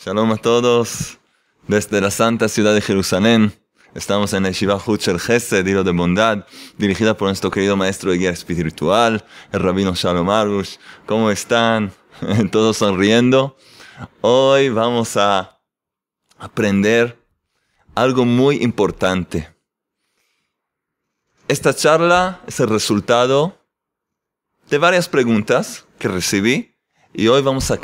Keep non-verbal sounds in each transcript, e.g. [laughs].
Shalom a todos. Desde la santa ciudad de Jerusalén, estamos en el Shiva Hucher Hesed, Hilo de Bondad, dirigida por nuestro querido maestro de guía espiritual, el rabino Shalom Arush. ¿Cómo están? [laughs] ¿Todos sonriendo? Hoy vamos a aprender algo muy importante. Esta charla es el resultado de varias preguntas que recibí y hoy vamos a,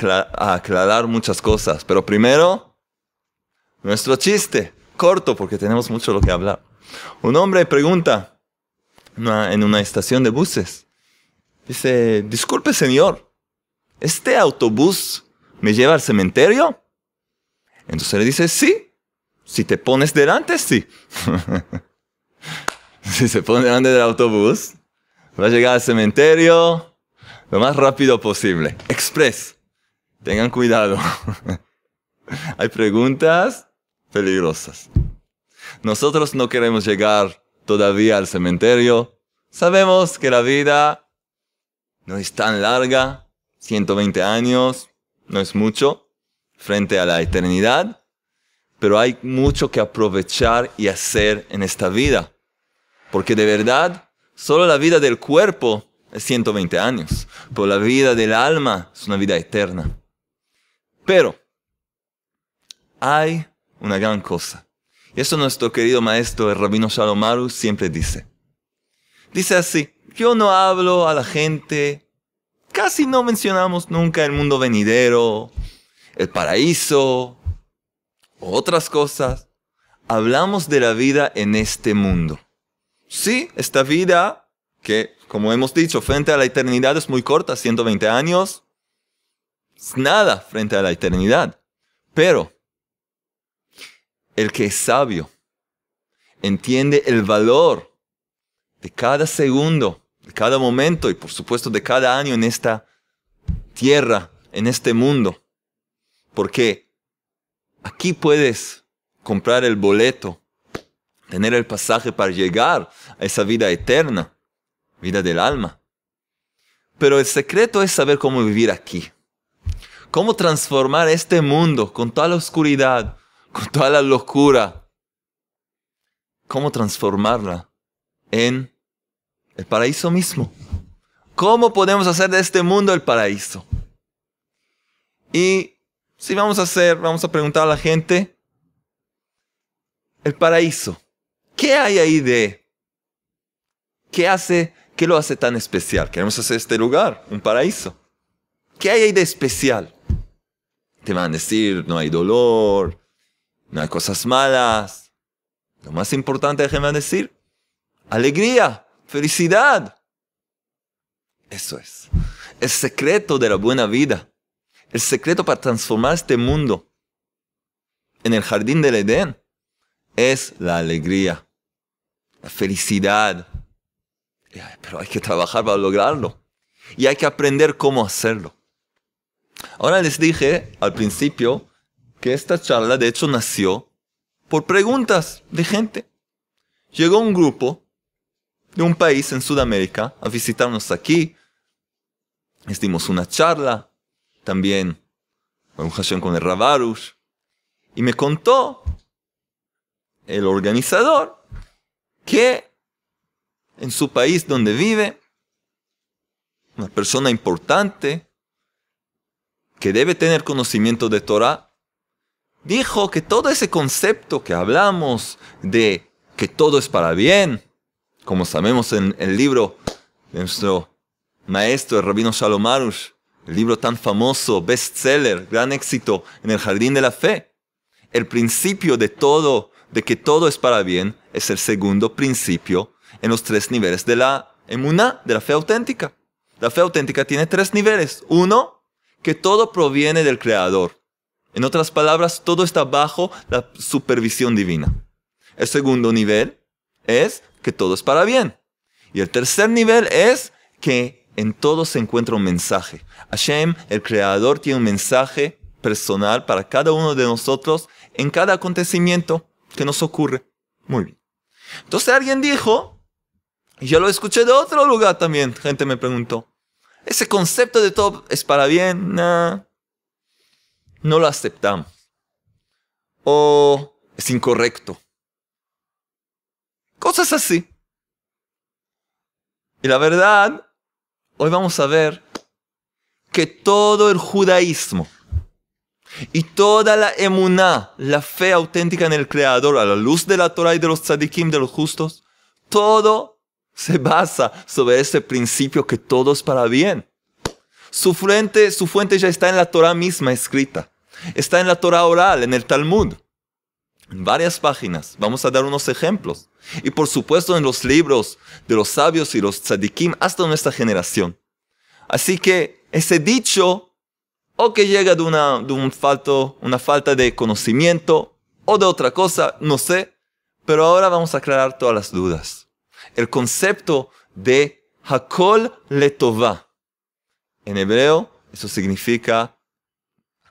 aclarar muchas cosas. Pero primero, nuestro chiste, corto porque tenemos mucho lo que hablar. Un hombre pregunta en una estación de buses. Dice, disculpe señor, ¿este autobús me lleva al cementerio? Entonces le dice, sí. Si te pones delante, sí. [laughs] si se pone delante del autobús, va a llegar al cementerio lo más rápido posible. Express. Tengan cuidado. [laughs] Hay preguntas peligrosas. Nosotros no queremos llegar todavía al cementerio. Sabemos que la vida no es tan larga. 120 años no es mucho frente a la eternidad pero hay mucho que aprovechar y hacer en esta vida. Porque de verdad, solo la vida del cuerpo es 120 años, pero la vida del alma es una vida eterna. Pero hay una gran cosa. Y eso nuestro querido maestro, el rabino Shalom siempre dice. Dice así, yo no hablo a la gente, casi no mencionamos nunca el mundo venidero, el paraíso, otras cosas. Hablamos de la vida en este mundo. Sí, esta vida, que como hemos dicho, frente a la eternidad es muy corta, 120 años, es nada frente a la eternidad. Pero el que es sabio entiende el valor de cada segundo, de cada momento y por supuesto de cada año en esta tierra, en este mundo. Porque Aquí puedes comprar el boleto, tener el pasaje para llegar a esa vida eterna, vida del alma. Pero el secreto es saber cómo vivir aquí. Cómo transformar este mundo con toda la oscuridad, con toda la locura. Cómo transformarla en el paraíso mismo. ¿Cómo podemos hacer de este mundo el paraíso? Y Sí, vamos a hacer, vamos a preguntar a la gente. El paraíso. ¿Qué hay ahí de? ¿Qué hace, qué lo hace tan especial? Queremos hacer este lugar, un paraíso. ¿Qué hay ahí de especial? Te van a decir, no hay dolor, no hay cosas malas. Lo más importante, a decir, alegría, felicidad. Eso es. El secreto de la buena vida el secreto para transformar este mundo en el jardín del Edén es la alegría, la felicidad. Pero hay que trabajar para lograrlo. Y hay que aprender cómo hacerlo. Ahora les dije al principio que esta charla de hecho nació por preguntas de gente. Llegó un grupo de un país en Sudamérica a visitarnos aquí. Les dimos una charla, también con el Rabarush, y me contó el organizador que en su país donde vive, una persona importante que debe tener conocimiento de Torah, dijo que todo ese concepto que hablamos de que todo es para bien, como sabemos en el libro de nuestro maestro, el rabino salomarus el libro tan famoso, bestseller, gran éxito en el jardín de la fe. El principio de todo, de que todo es para bien, es el segundo principio en los tres niveles de la emuná, de la fe auténtica. La fe auténtica tiene tres niveles. Uno, que todo proviene del Creador. En otras palabras, todo está bajo la supervisión divina. El segundo nivel es que todo es para bien. Y el tercer nivel es que en todo se encuentra un mensaje. Hashem, el creador, tiene un mensaje personal para cada uno de nosotros en cada acontecimiento que nos ocurre. Muy bien. Entonces alguien dijo, y yo lo escuché de otro lugar también, gente me preguntó, ese concepto de todo es para bien, nah, no lo aceptamos. O es incorrecto. Cosas así. Y la verdad, Hoy vamos a ver que todo el judaísmo y toda la emuná, la fe auténtica en el Creador, a la luz de la Torah y de los tzadikim, de los justos, todo se basa sobre ese principio que todo es para bien. Su fuente, su fuente ya está en la Torah misma escrita, está en la Torah oral, en el Talmud varias páginas. Vamos a dar unos ejemplos. Y por supuesto en los libros de los sabios y los tzadikim hasta nuestra generación. Así que ese dicho, o que llega de, una, un una falta de conocimiento, o de otra cosa, no sé. Pero ahora vamos a aclarar todas las dudas. El concepto de Hakol Letová. En hebreo, eso significa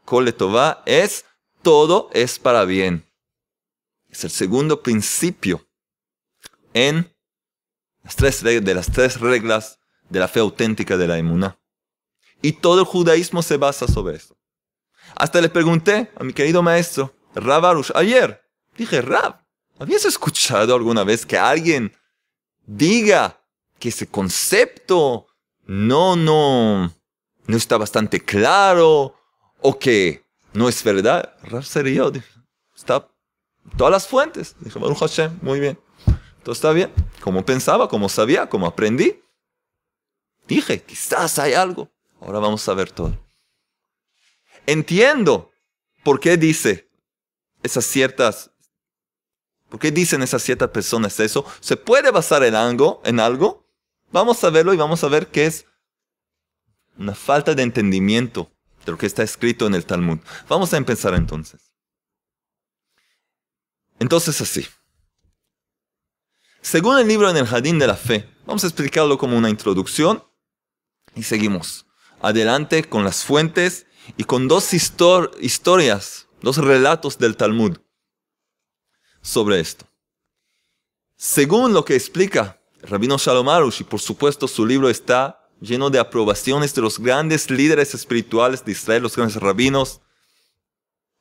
Hakol Letová es todo es para bien. Es el segundo principio en las tres, de las tres reglas de la fe auténtica de la emuná. Y todo el judaísmo se basa sobre eso. Hasta le pregunté a mi querido maestro, Rav Arush, ayer, dije, Rav, ¿habías escuchado alguna vez que alguien diga que ese concepto no, no, no está bastante claro o que no es verdad? Rav se rió, está Todas las fuentes. Dije, Baruch Hashem, muy bien. Todo está bien. Como pensaba, como sabía, como aprendí. Dije, quizás hay algo. Ahora vamos a ver todo. Entiendo por qué dice esas ciertas... ¿Por qué dicen esas ciertas personas eso? Se puede basar el algo, en algo. Vamos a verlo y vamos a ver qué es una falta de entendimiento de lo que está escrito en el Talmud. Vamos a empezar entonces. Entonces así. Según el libro En el Jardín de la Fe, vamos a explicarlo como una introducción y seguimos adelante con las fuentes y con dos historias, dos relatos del Talmud sobre esto. Según lo que explica Rabino Shalom Arush, y por supuesto su libro está lleno de aprobaciones de los grandes líderes espirituales de Israel, los grandes rabinos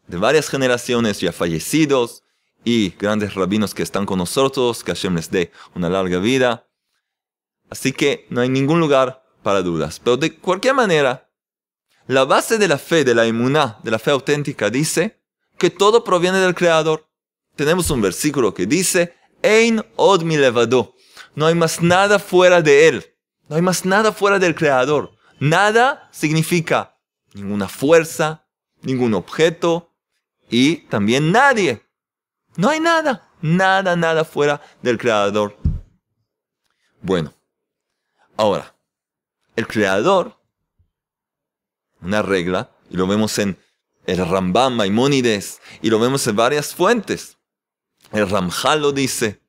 de varias generaciones ya fallecidos, y grandes rabinos que están con nosotros, que Hashem les dé una larga vida. Así que no hay ningún lugar para dudas. Pero de cualquier manera, la base de la fe, de la imuná, de la fe auténtica, dice que todo proviene del Creador. Tenemos un versículo que dice, Ein od mi levado. No hay más nada fuera de Él. No hay más nada fuera del Creador. Nada significa ninguna fuerza, ningún objeto y también nadie. No hay nada, nada, nada fuera del creador. Bueno, ahora, el creador, una regla, y lo vemos en el Rambam Maimónides, y lo vemos en varias fuentes. El Ramjal lo dice,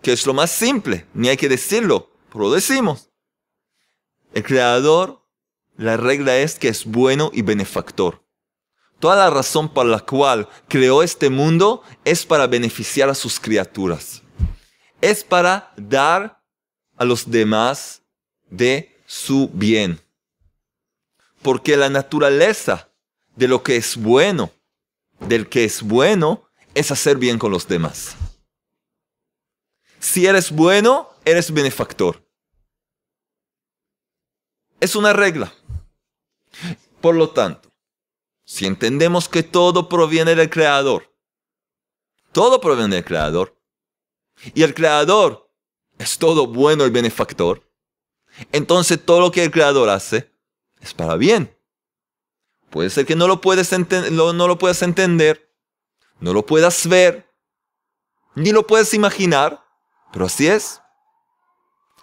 que es lo más simple, ni hay que decirlo, pero lo decimos. El creador, la regla es que es bueno y benefactor. Toda la razón por la cual creó este mundo es para beneficiar a sus criaturas. Es para dar a los demás de su bien. Porque la naturaleza de lo que es bueno, del que es bueno, es hacer bien con los demás. Si eres bueno, eres benefactor. Es una regla. Por lo tanto, si entendemos que todo proviene del Creador, todo proviene del Creador, y el Creador es todo bueno el benefactor, entonces todo lo que el Creador hace es para bien. Puede ser que no lo, puedes no lo puedas entender, no lo puedas ver, ni lo puedas imaginar, pero así es.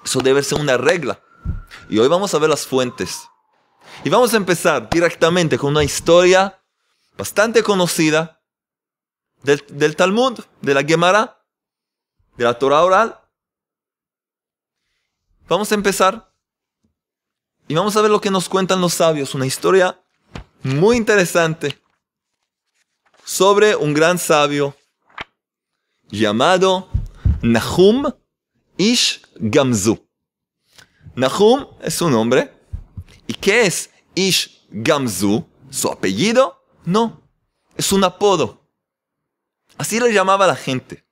Eso debe ser una regla. Y hoy vamos a ver las fuentes y vamos a empezar directamente con una historia bastante conocida del, Talmud, de la Gemara, de la Torah oral. Vamos a empezar y vamos a ver lo que nos cuentan los sabios, una historia muy interesante sobre un gran sabio llamado Nahum Ish Gamzu. Nahum es un hombre ¿Y qué es Ish Gamzu? ¿Su apellido? No, es un apodo. Así le llamaba la gente.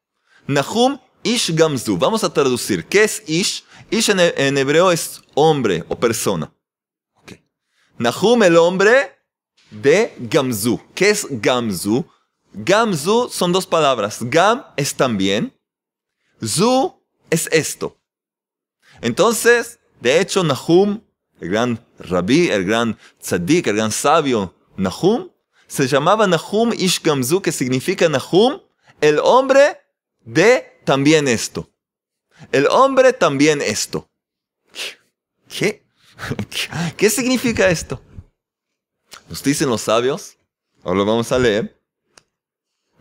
Nahum Ish Gamzu. Vamos a traducir. ¿Qué es Ish? Ish en, hebreo es hombre o persona. Nahum el hombre de Gamzu. ¿Qué es Gamzu? Gamzu son dos palabras. Gam es también. Zu es esto. Entonces, de hecho, Nahum el gran rabí, el gran tzadik, el gran sabio Nahum, se llamaba Nahum Ishkamzu, que significa Nahum, el hombre de también esto. El hombre también esto. ¿Qué? [laughs] ¿Qué significa esto? Nos dicen los sabios, ahora lo vamos a leer,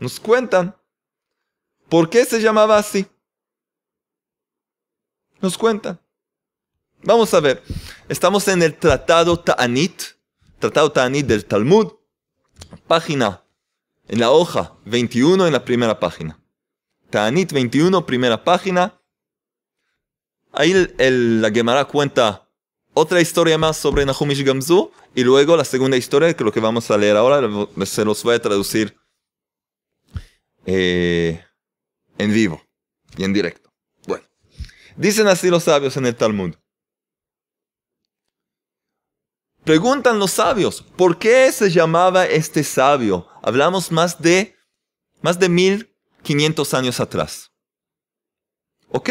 nos cuentan por qué se llamaba así. Nos cuentan. Vamos a ver. Estamos en el Tratado Ta'anit, Tratado Ta'anit del Talmud, página, en la hoja 21, en la primera página. Ta'anit 21, primera página. Ahí el, la Gemara cuenta otra historia más sobre Nahumish Gamzu y luego la segunda historia, que lo que vamos a leer ahora, se los voy a traducir eh, en vivo y en directo. Bueno, dicen así los sabios en el Talmud. Preguntan los sabios, ¿por qué se llamaba este sabio? Hablamos más de, más de 1500 años atrás. ¿Ok?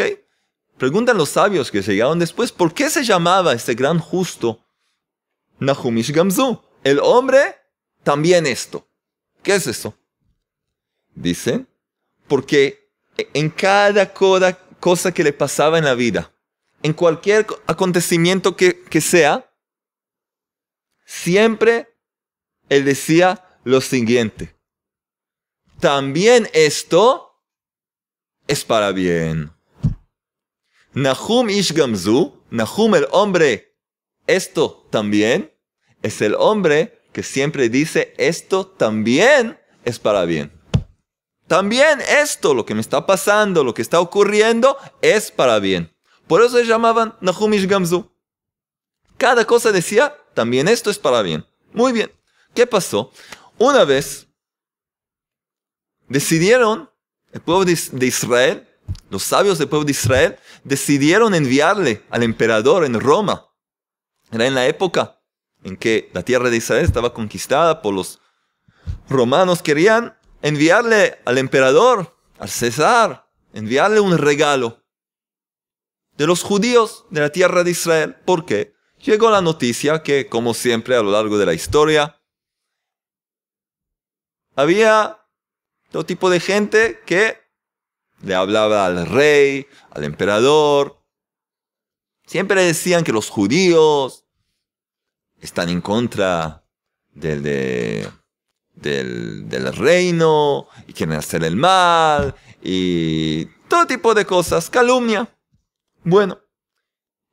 Preguntan los sabios que llegaron después, ¿por qué se llamaba este gran justo Nahumish Gamzu? El hombre también esto. ¿Qué es eso? Dicen, porque en cada cosa que le pasaba en la vida, en cualquier acontecimiento que sea, siempre él decía lo siguiente. También esto es para bien. Nahum Ishgamzu, Nahum el hombre, esto también, es el hombre que siempre dice esto también es para bien. También esto, lo que me está pasando, lo que está ocurriendo, es para bien. Por eso se llamaban Nahum Ishgamzu. Cada cosa decía también esto es para bien. Muy bien. ¿Qué pasó? Una vez decidieron, el pueblo de Israel, los sabios del pueblo de Israel, decidieron enviarle al emperador en Roma. Era en la época en que la tierra de Israel estaba conquistada por los romanos. Querían enviarle al emperador, al César, enviarle un regalo de los judíos de la tierra de Israel. ¿Por qué? llegó la noticia que, como siempre a lo largo de la historia, había todo tipo de gente que le hablaba al rey, al emperador. Siempre decían que los judíos están en contra del, reino y quieren hacer el mal y todo tipo de cosas, calumnia. Bueno,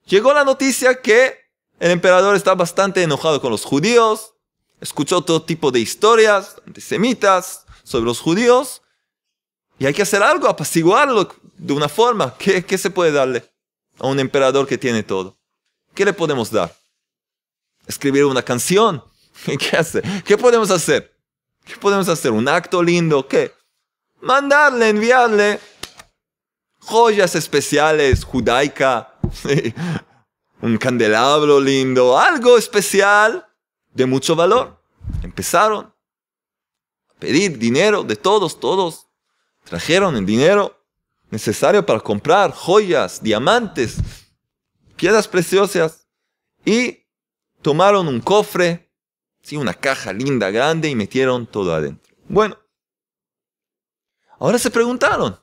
llegó la noticia que el emperador está bastante enojado con los judíos, escuchó todo tipo de historias antisemitas sobre los judíos, y hay que hacer algo, apaciguarlo de una forma. ¿Qué, se puede darle a un emperador que tiene todo? ¿Qué le podemos dar? ¿Escribir una canción? [laughs] ¿Qué hace? ¿Qué podemos hacer? ¿Qué podemos hacer? ¿Un acto lindo? ¿Qué? Mandarle, enviarle joyas especiales, judaica, [laughs] un candelabro lindo, algo especial de mucho valor. Empezaron a pedir dinero de todos, todos. Trajeron el dinero necesario para comprar joyas, diamantes, piedras preciosas. Y tomaron un cofre, ¿sí? una caja linda, grande, y metieron todo adentro. Bueno, ahora se preguntaron,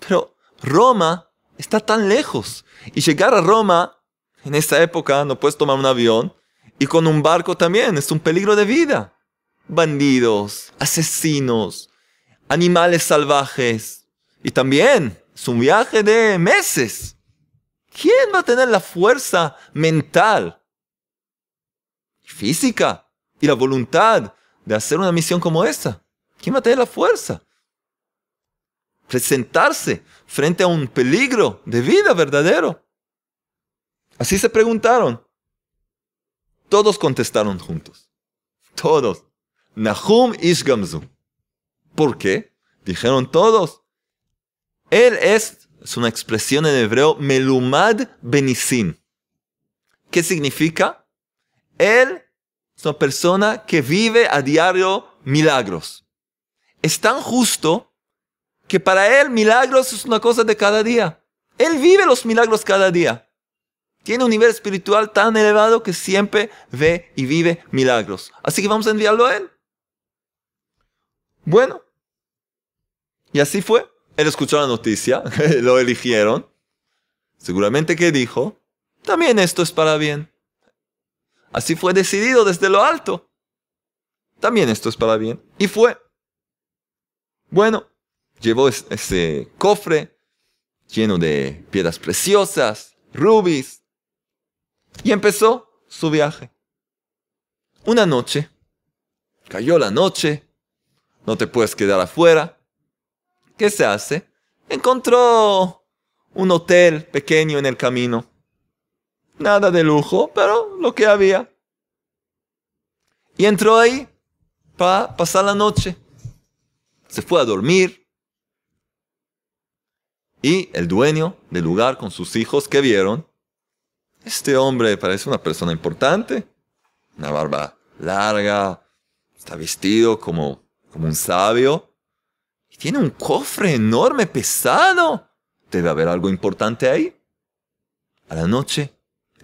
pero Roma está tan lejos. Y llegar a Roma en esta época no puedes tomar un avión y con un barco también, es un peligro de vida. Bandidos, asesinos, animales salvajes y también es un viaje de meses. ¿Quién va a tener la fuerza mental, física y la voluntad de hacer una misión como esta? ¿Quién va a tener la fuerza? Presentarse frente a un peligro de vida verdadero. Así se preguntaron. Todos contestaron juntos. Todos. Nahum Ishgamzu. ¿Por qué? Dijeron todos. Él es, es una expresión en hebreo, Melumad Benisin. ¿Qué significa? Él es una persona que vive a diario milagros. Es tan justo que para él milagros es una cosa de cada día. Él vive los milagros cada día. Tiene un nivel espiritual tan elevado que siempre ve y vive milagros. Así que vamos a enviarlo a él. Bueno. Y así fue. Él escuchó la noticia, [laughs] lo eligieron. Seguramente que dijo, también esto es para bien. Así fue decidido desde lo alto. También esto es para bien. Y fue. Bueno, llevó ese cofre lleno de piedras preciosas, rubis, y empezó su viaje. Una noche, cayó la noche, no te puedes quedar afuera. ¿Qué se hace? Encontró un hotel pequeño en el camino. Nada de lujo, pero lo que había. Y entró ahí para pasar la noche. Se fue a dormir. Y el dueño del lugar con sus hijos que vieron este hombre parece una persona importante. Una barba larga, está vestido como, como un sabio. Y tiene un cofre enorme, pesado. Debe haber algo importante ahí. A la noche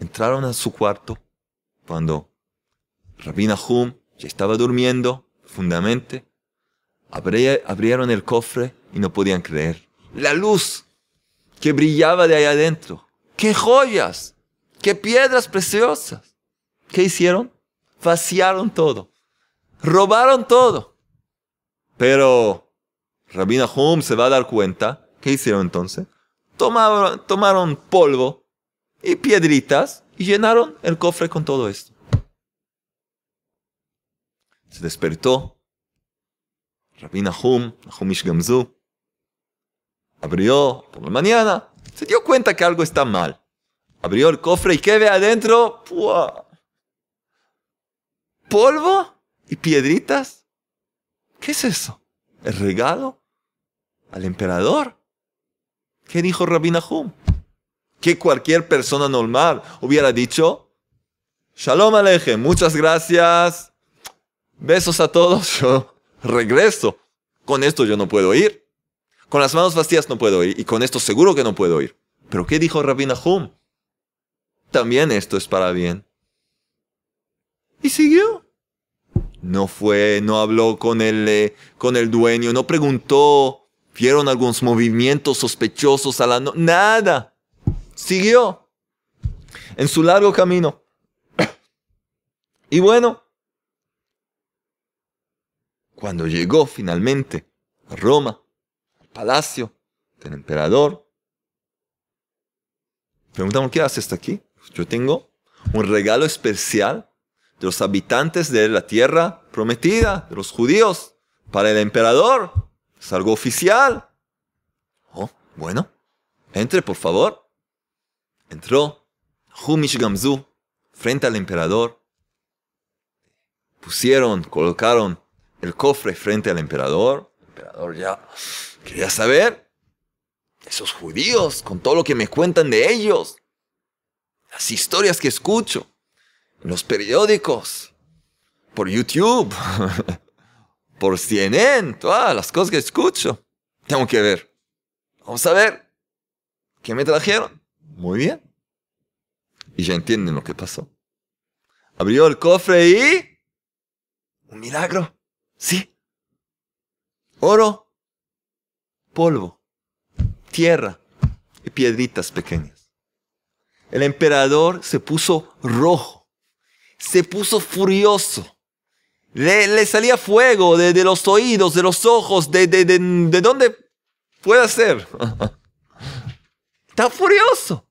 entraron a su cuarto cuando Rabina Hum ya estaba durmiendo profundamente. abrieron el cofre y no podían creer. La luz que brillaba de ahí adentro. ¡Qué joyas! qué piedras preciosas. ¿Qué hicieron? Vaciaron todo. Robaron todo. Pero Rabina Hum se va a dar cuenta. ¿Qué hicieron entonces? Tomaron, polvo y piedritas y llenaron el cofre con todo esto. Se despertó Rabina Nahum, Humish Gamzu, abrió por la mañana, se dio cuenta que algo está mal. Abrió el cofre y ¿qué ve adentro? ¿Polvo? ¿Y piedritas? ¿Qué es eso? ¿El regalo? ¿Al emperador? ¿Qué dijo rabina Nahum? Que cualquier persona normal hubiera dicho, Shalom aleje muchas gracias, besos a todos, [laughs] yo regreso. Con esto yo no puedo ir. Con las manos vacías no puedo ir. Y con esto seguro que no puedo ir. Pero ¿qué dijo rabina también esto es para bien. Y siguió. No fue, no habló con el, eh, con el dueño, no preguntó, vieron algunos movimientos sospechosos a la nada. Siguió en su largo camino. y bueno, cuando llegó finalmente a Roma, al palacio del emperador, preguntamos, ¿qué hace hasta aquí? Yo tengo un regalo especial de los habitantes de la tierra prometida, de los judíos, para el emperador. Es algo oficial. Oh, bueno. Entre, por favor. Entró Humish Gamzu frente al emperador. Pusieron, colocaron el cofre frente al emperador. El emperador ya quería saber. Esos judíos, con todo lo que me cuentan de ellos las historias que escucho, los periódicos, por YouTube, [laughs] por CNN, todas las cosas que escucho. Tengo que ver. Vamos a ver. ¿Qué me trajeron? Muy bien. Y ya entienden lo que pasó. Abrió el cofre y... Un milagro. Sí. Oro, polvo, tierra y piedritas pequeñas. El emperador se puso rojo, se puso furioso. Le, le salía fuego de, los oídos, de los ojos, de, de, de, de donde pueda ser. [laughs] Está furioso.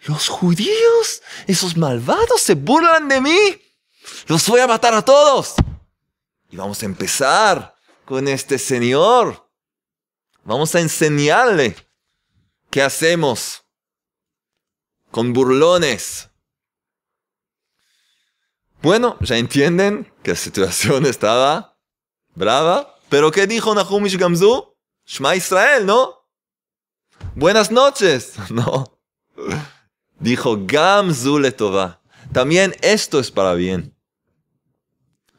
Los judíos, esos malvados, se burlan de mí. Los voy a matar a todos. Y vamos a empezar con este señor. Vamos a enseñarle qué hacemos con burlones. Bueno, ya entienden que la situación [laughs] estaba brava. Pero ¿qué dijo Nahumish Gamzu? Shma Israel, ¿no? Buenas noches. [laughs] No. Dijo Gamzu Letová. También esto es para bien.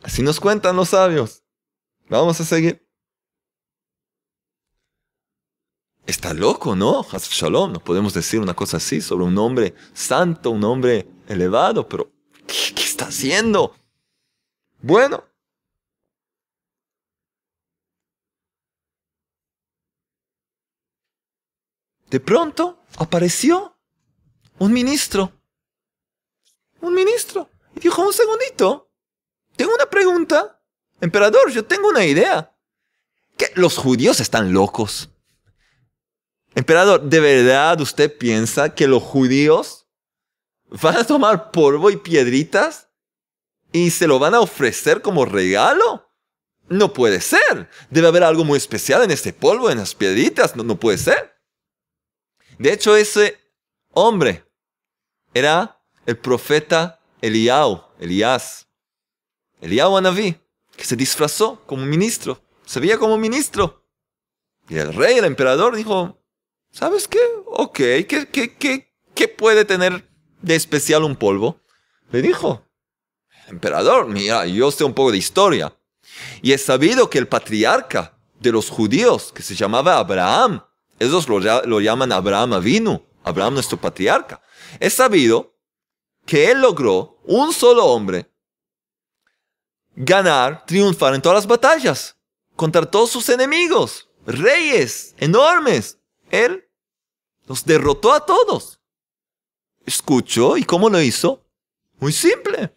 Así nos cuentan los sabios. Vamos a seguir. está loco, ¿no? Shalom, no podemos decir una cosa así sobre un hombre santo, un hombre elevado, pero ¿qué, está haciendo? Bueno. De pronto apareció un ministro. Un ministro. Y dijo, un segundito. Tengo una pregunta. Emperador, yo tengo una idea. ¿Que los judíos están locos? Emperador, ¿de verdad usted piensa que los judíos van a tomar polvo y piedritas y se lo van a ofrecer como regalo? No puede ser. Debe haber algo muy especial en este polvo, en las piedritas. No, puede ser. De hecho, ese hombre era el profeta Eliau, Elías. Eliau Anaví, que se disfrazó como ministro. Se veía como ministro. Y el rey, el emperador, dijo, ¿Sabes qué? Ok, ¿qué, qué, qué, qué puede tener de especial un polvo? Le dijo, emperador, mira, yo sé un poco de historia. Y he sabido que el patriarca de los judíos, que se llamaba Abraham, ellos lo, llaman Abraham Avinu, Abraham nuestro patriarca, he sabido que él logró, un solo hombre, ganar, triunfar en todas las batallas, contra todos sus enemigos, reyes enormes. Él los derrotó a todos. Escuchó. ¿Y cómo lo hizo? Muy simple.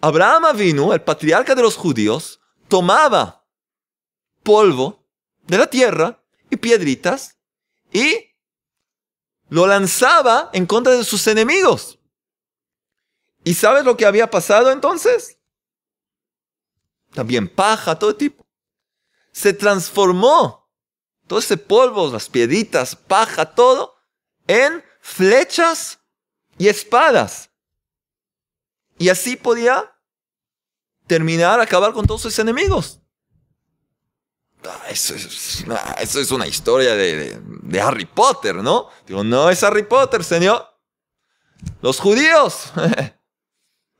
Abraham vino, el patriarca de los judíos, tomaba polvo de la tierra y piedritas y lo lanzaba en contra de sus enemigos. ¿Y sabes lo que había pasado entonces? También paja, todo tipo. Se transformó todo ese polvo, las piedritas, paja, todo, en flechas y espadas. Y así podía terminar, acabar con todos sus enemigos. Ah, ah, eso, es, una historia de, Harry Potter, ¿no? Digo, no es Harry Potter, señor. Los judíos, [laughs]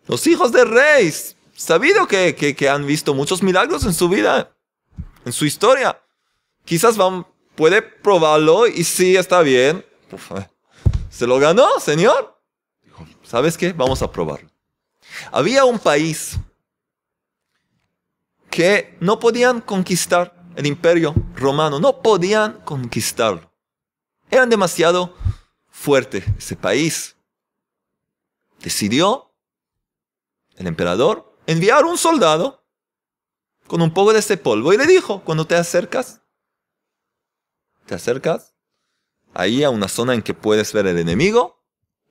los hijos de reyes, sabido que, que han visto muchos milagros en su vida, en su historia. Quizás van, puede probarlo y si está bien, eh. se lo ganó, señor. Dijo, ¿sabes qué? Vamos a probarlo. Había un país que no podían conquistar el imperio romano, no podían conquistarlo. Eran demasiado fuerte ese país. Decidió el emperador enviar un soldado con un poco de ese polvo y le dijo, cuando te acercas, te acercas ahí a una zona en que puedes ver el enemigo.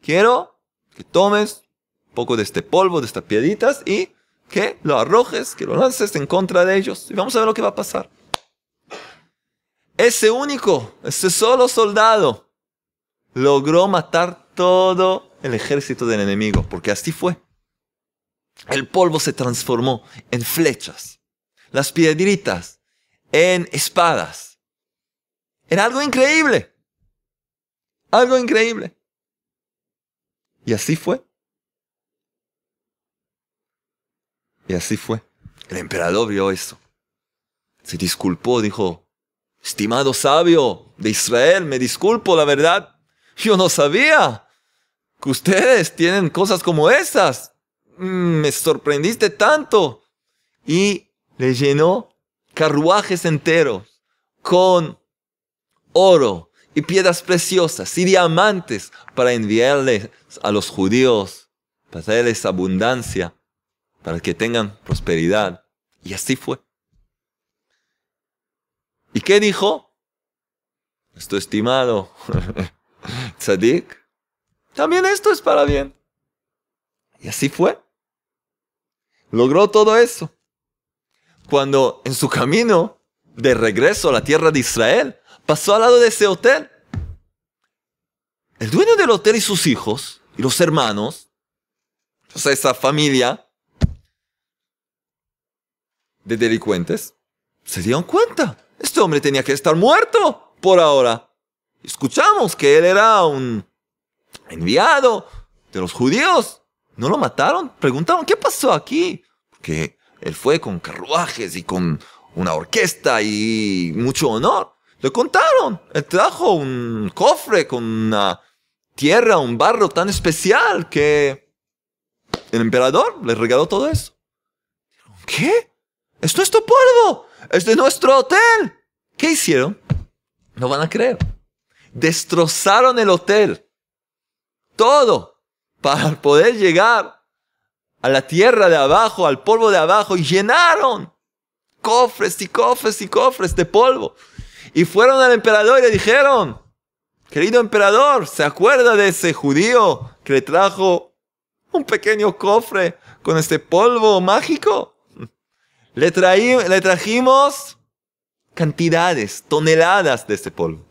Quiero que tomes un poco de este polvo, de estas piedritas y que lo arrojes, que lo lances en contra de ellos. Y vamos a ver lo que va a pasar. Ese único, ese solo soldado, logró matar todo el ejército del enemigo, porque así fue. El polvo se transformó en flechas, las piedritas en espadas, era algo increíble. Algo increíble. Y así fue. Y así fue. El emperador vio eso. Se disculpó, dijo, estimado sabio de Israel, me disculpo, la verdad, yo no sabía que ustedes tienen cosas como esas. Mm, me sorprendiste tanto. Y le llenó carruajes enteros con oro y piedras preciosas y diamantes para enviarles a los judíos, para darles abundancia, para que tengan prosperidad. Y así fue. ¿Y qué dijo? Nuestro estimado [laughs] Tzadik, también esto es para bien. Y así fue. Logró todo eso. Cuando en su camino de regreso a la tierra de Israel, pasó al lado de ese hotel. El dueño del hotel y sus hijos y los hermanos, o sea, esa familia de delincuentes, se dieron cuenta. Este hombre tenía que estar muerto por ahora. Escuchamos que él era un enviado de los judíos. ¿No lo mataron? Preguntaron, ¿qué pasó aquí? Porque él fue con carruajes y con una orquesta y mucho honor. Le contaron. Él trajo un cofre con una tierra, un barro tan especial que el emperador le regaló todo eso. ¿Qué? ¡Es nuestro polvo! ¡Es de nuestro hotel! ¿Qué hicieron? No van a creer. Destrozaron el hotel. Todo para poder llegar a la tierra de abajo, al polvo de abajo, y llenaron cofres y cofres y cofres de polvo. Y fueron al emperador y le dijeron, querido emperador, ¿se acuerda de ese judío que le trajo un pequeño cofre con este polvo mágico? Le, traí, le trajimos cantidades, toneladas de este polvo.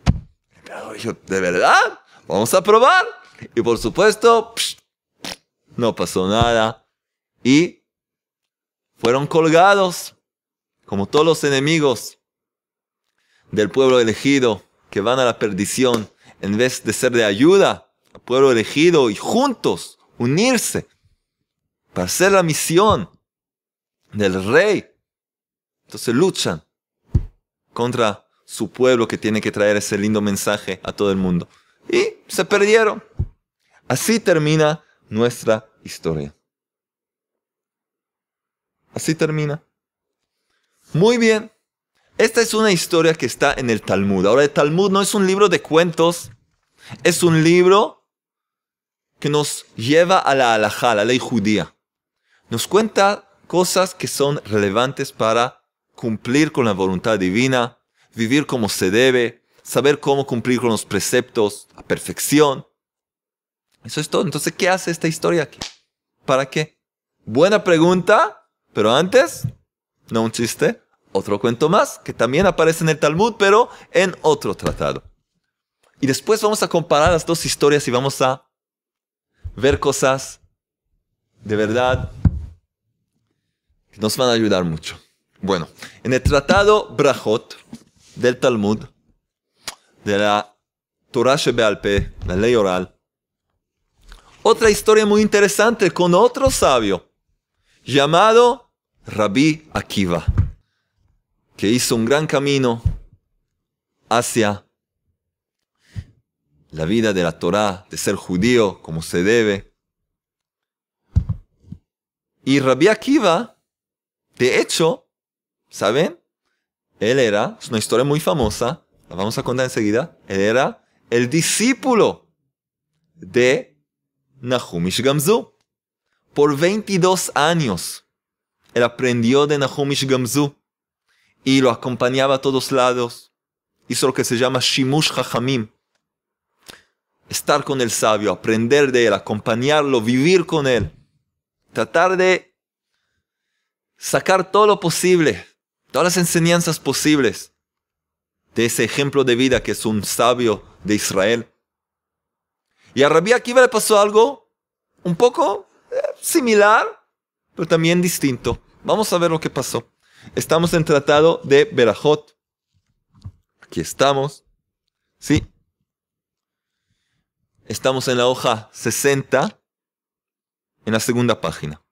emperador dijo, ¿de verdad? Vamos a probar. Y por supuesto, no pasó nada. Y fueron colgados, como todos los enemigos del pueblo elegido que van a la perdición en vez de ser de ayuda al pueblo elegido y juntos unirse para hacer la misión del rey. Entonces luchan contra su pueblo que tiene que traer ese lindo mensaje a todo el mundo. Y se perdieron. Así termina nuestra historia. Así termina. Muy bien. Esta es una historia que está en el Talmud. Ahora, el Talmud no es un libro de cuentos, es un libro que nos lleva a la halajá, la ley judía. Nos cuenta cosas que son relevantes para cumplir con la voluntad divina, vivir como se debe, saber cómo cumplir con los preceptos a perfección. Eso es todo. Entonces, ¿qué hace esta historia aquí? ¿Para qué? Buena pregunta, pero antes, no un chiste. Otro cuento más que también aparece en el Talmud, pero en otro tratado. Y después vamos a comparar las dos historias y vamos a ver cosas de verdad que nos van a ayudar mucho. Bueno, en el tratado Brajot del Talmud, de la Torah Shebealpe, la ley oral, otra historia muy interesante con otro sabio llamado Rabbi Akiva que hizo un gran camino hacia la vida de la Torah, de ser judío como se debe. Y Rabbi Akiva, de hecho, ¿saben? Él era, es una historia muy famosa, la vamos a contar enseguida, él era el discípulo de Nahumish Gamzu. Por 22 años, él aprendió de Nahumish Gamzu y lo acompañaba a todos lados. Hizo lo que se llama Shimush HaChamim. Estar con el sabio, aprender de él, acompañarlo, vivir con él. Tratar de sacar todo lo posible, todas las enseñanzas posibles de ese ejemplo de vida que es un sabio de Israel. Y a Rabbi Akiva le pasó algo un poco eh, similar, pero también distinto. Vamos a ver lo que pasó. Estamos en tratado de Berajot. Aquí estamos. ¿Sí? Estamos en la hoja 60, en la segunda página.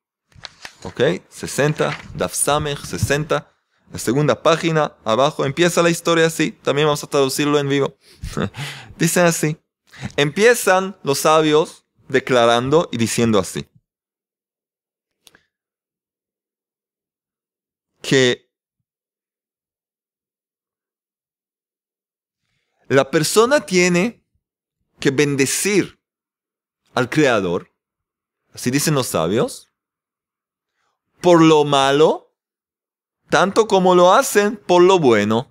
¿Ok? 60, Dafsamech, 60. La segunda página, abajo, empieza la historia así. También vamos a traducirlo en vivo. [laughs] Dicen así. Empiezan los sabios declarando y diciendo así. que la persona tiene que bendecir al Creador, así dicen los sabios, por lo malo, tanto como lo hacen por lo bueno.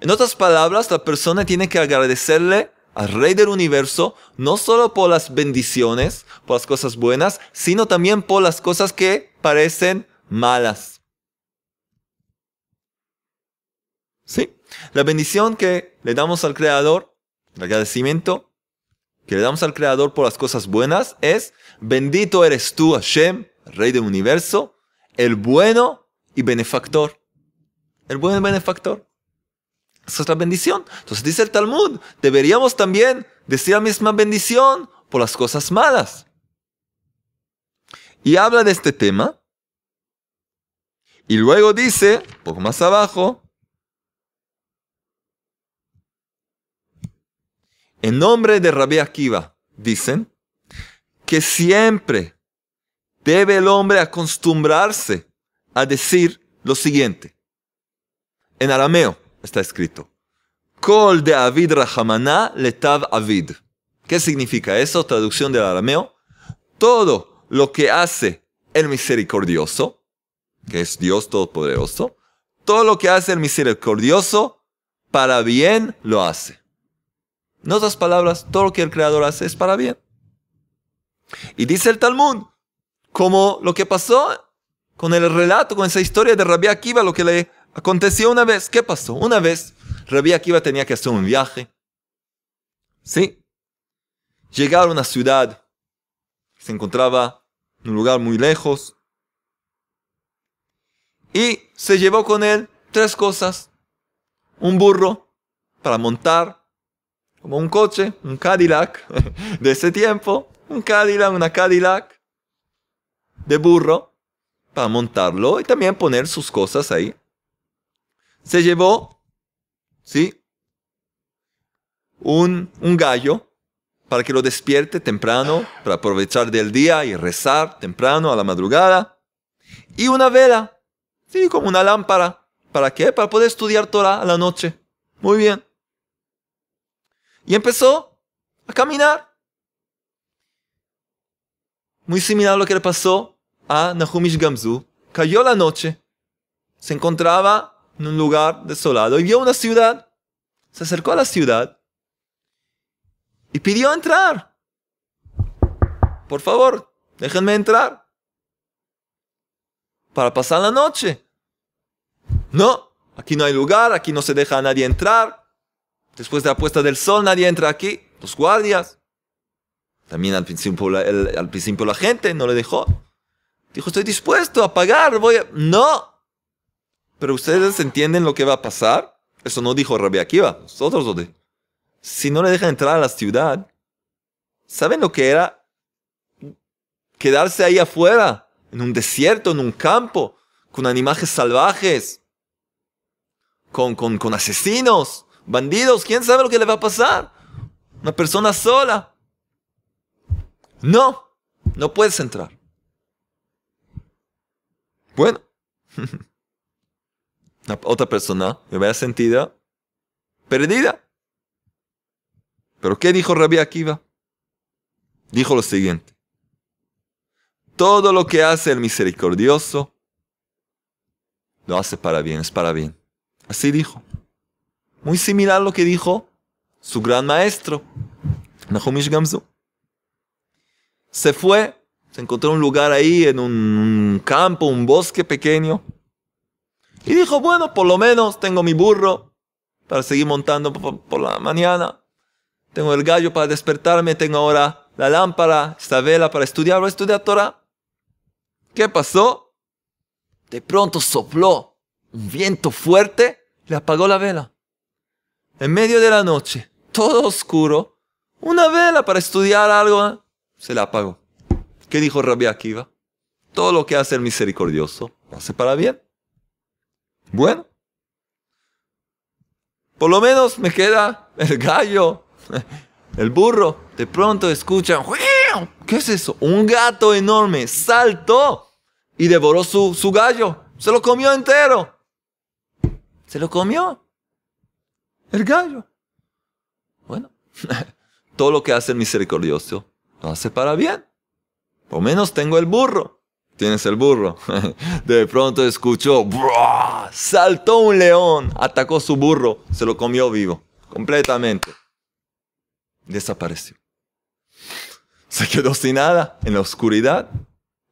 En otras palabras, la persona tiene que agradecerle al Rey del Universo no solo por las bendiciones, por las cosas buenas, sino también por las cosas que parecen malas. La bendición que le damos al Creador, el agradecimiento que le damos al Creador por las cosas buenas es, bendito eres tú, Hashem, Rey del Universo, el bueno y benefactor. El buen benefactor. Esa es la bendición. Entonces dice el Talmud, deberíamos también decir la misma bendición por las cosas malas. Y habla de este tema. Y luego dice, poco más abajo, en nombre de Rabbi Akiva, dicen que siempre debe el hombre acostumbrarse a decir lo siguiente. En arameo está escrito, Kol de Avid Rahamana letav Avid. ¿Qué significa eso? Traducción del arameo. Todo lo que hace el misericordioso, que es Dios Todopoderoso, todo lo que hace el misericordioso, para bien lo hace. En otras palabras, todo lo que el Creador hace es para bien. Y dice el Talmud, como lo que pasó con el relato, con esa historia de Rabbi Akiva, lo que le aconteció una vez. ¿Qué pasó? Una vez Rabbi Akiva tenía que hacer un viaje. Sí. Llegar a una ciudad que se encontraba en un lugar muy lejos. Y se llevó con él tres cosas. Un burro para montar, como un coche, un Cadillac [laughs] de ese tiempo, un Cadillac, una Cadillac de burro para montarlo y también poner sus cosas ahí. Se llevó, ¿sí? Un, un gallo para que lo despierte temprano, para aprovechar del día y rezar temprano a la madrugada. Y una vela, sí, como una lámpara. ¿Para qué? Para poder estudiar Torah a la noche. Muy bien. Y empezó a caminar. Muy similar a lo que le pasó a Nahumish Gamzu. Cayó la noche. Se encontraba en un lugar desolado y vio una ciudad. Se acercó a la ciudad y pidió entrar. Por favor, déjenme entrar. Para pasar la noche. No, aquí no hay lugar, aquí no se deja a nadie entrar. Después de la puesta del sol nadie entra aquí, los guardias. También al principio la, gente no le dejó. Dijo, estoy dispuesto a pagar, voy a... No. Pero ustedes entienden lo que va a pasar. Eso no dijo Rabbi Akiva, nosotros lo de... Si no le dejan entrar a la ciudad, ¿saben lo que era? Quedarse ahí afuera, en un desierto, en un campo, con animales salvajes, con, con, con asesinos, bandidos, quién sabe lo que le va a pasar. Una persona sola. No, no puedes entrar. Bueno, [laughs] otra persona me a sentida perdida. Pero ¿qué dijo Rabbi Akiva? Dijo lo siguiente. Todo lo que hace el misericordioso lo hace para bien, es para bien. Así dijo. Muy similar a lo que dijo su gran maestro, Nahumish Gamzu. Se fue, se encontró un lugar ahí, en un, campo, un bosque pequeño. Y dijo, bueno, por lo menos tengo mi burro para seguir montando por, la mañana. Tengo el gallo para despertarme, tengo ahora la lámpara, esta vela para estudiar, voy a estudiar Torah. ¿Qué pasó? De pronto sopló un viento fuerte, le apagó la vela en medio de la noche, todo oscuro, una vela para estudiar algo, ¿eh? se la apagó. ¿Qué dijo Rabbi Akiva? Todo lo que hace el misericordioso hace para bien. Bueno, por lo menos me queda el gallo, [laughs] el burro. De pronto escuchan, ¿qué es eso? Un gato enorme saltó y devoró su gallo. Se lo comió entero. Se lo comió. El gallo. Bueno, [laughs] todo lo que hace el misericordioso lo hace para bien. Por menos tengo el burro. Tienes el burro. [laughs] De pronto escuchó, saltó un león, atacó su burro, se lo comió vivo, completamente. Desapareció. Se quedó sin nada en la oscuridad.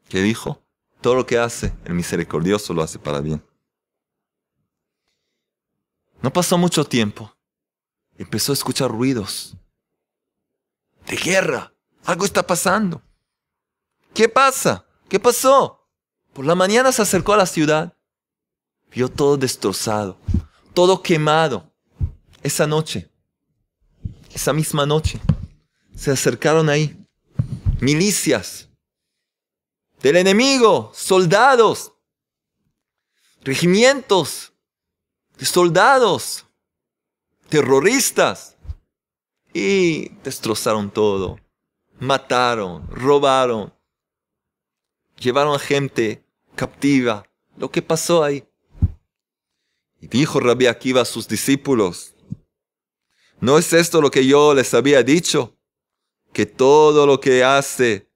¿Qué dijo? Todo lo que hace el misericordioso lo hace para bien. No pasó mucho tiempo. Empezó a escuchar ruidos. De guerra. Algo está pasando. ¿Qué pasa? ¿Qué pasó? Por la mañana se acercó a la ciudad. Vio todo destrozado, todo quemado. Esa noche, esa misma noche, se acercaron ahí milicias del enemigo, soldados, regimientos soldados, terroristas. Y destrozaron todo. Mataron, robaron, llevaron a gente captiva. Lo que pasó ahí. Y dijo Rabbi Akiva a sus discípulos, ¿no es esto lo que yo les había dicho? Que todo lo que hace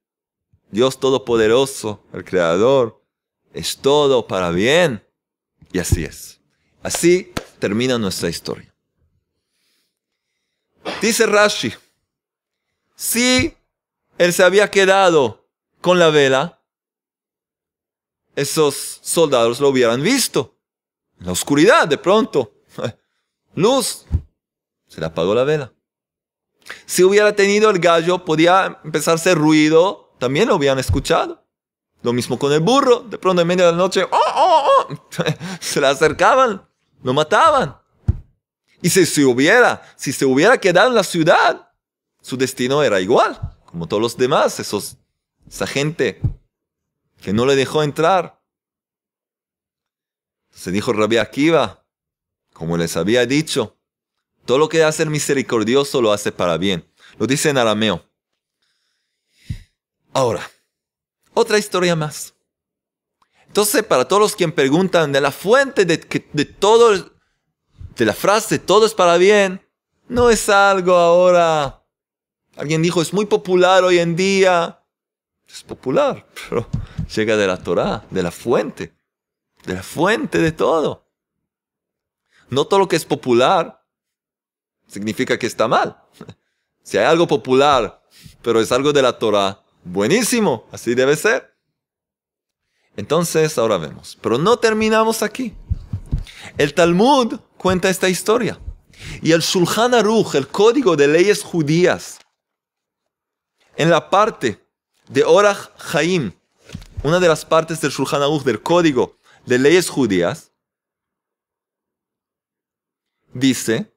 Dios Todopoderoso, el Creador, es todo para bien. Y así es. Así termina nuestra historia. Dice Rashi, si él se había quedado con la vela, esos soldados lo hubieran visto. En la oscuridad, de pronto. [laughs] Luz. Se le apagó la vela. Si hubiera tenido el gallo, podía empezarse ruido. También lo habían escuchado. Lo mismo con el burro. De pronto, en medio de la noche, ¡oh, oh, oh! [laughs] se le acercaban lo mataban. Y si se hubiera, si se hubiera quedado en la ciudad, su destino era igual, como todos los demás, esos, esa gente que no le dejó entrar. Se dijo Rabbi Akiva, como les había dicho, todo lo que hace el misericordioso lo hace para bien. Lo dice en arameo. Ahora, otra historia más. Entonces, para todos los que preguntan de la fuente de, de todo, de la frase todo es para bien, no es algo ahora. Alguien dijo, es muy popular hoy en día. Es popular, [laughs] pero llega de la Torah, de la fuente, de la fuente de todo. No todo lo que es popular significa que está mal. [laughs] Si hay algo popular, pero es algo de la Torah, buenísimo, así debe ser. Entonces, ahora vemos. Pero no terminamos aquí. El Talmud cuenta esta historia. Y el Shulchan Aruch, el código de leyes judías, en la parte de Orach Haim, una de las partes del Shulchan Aruch, del código de leyes judías, dice,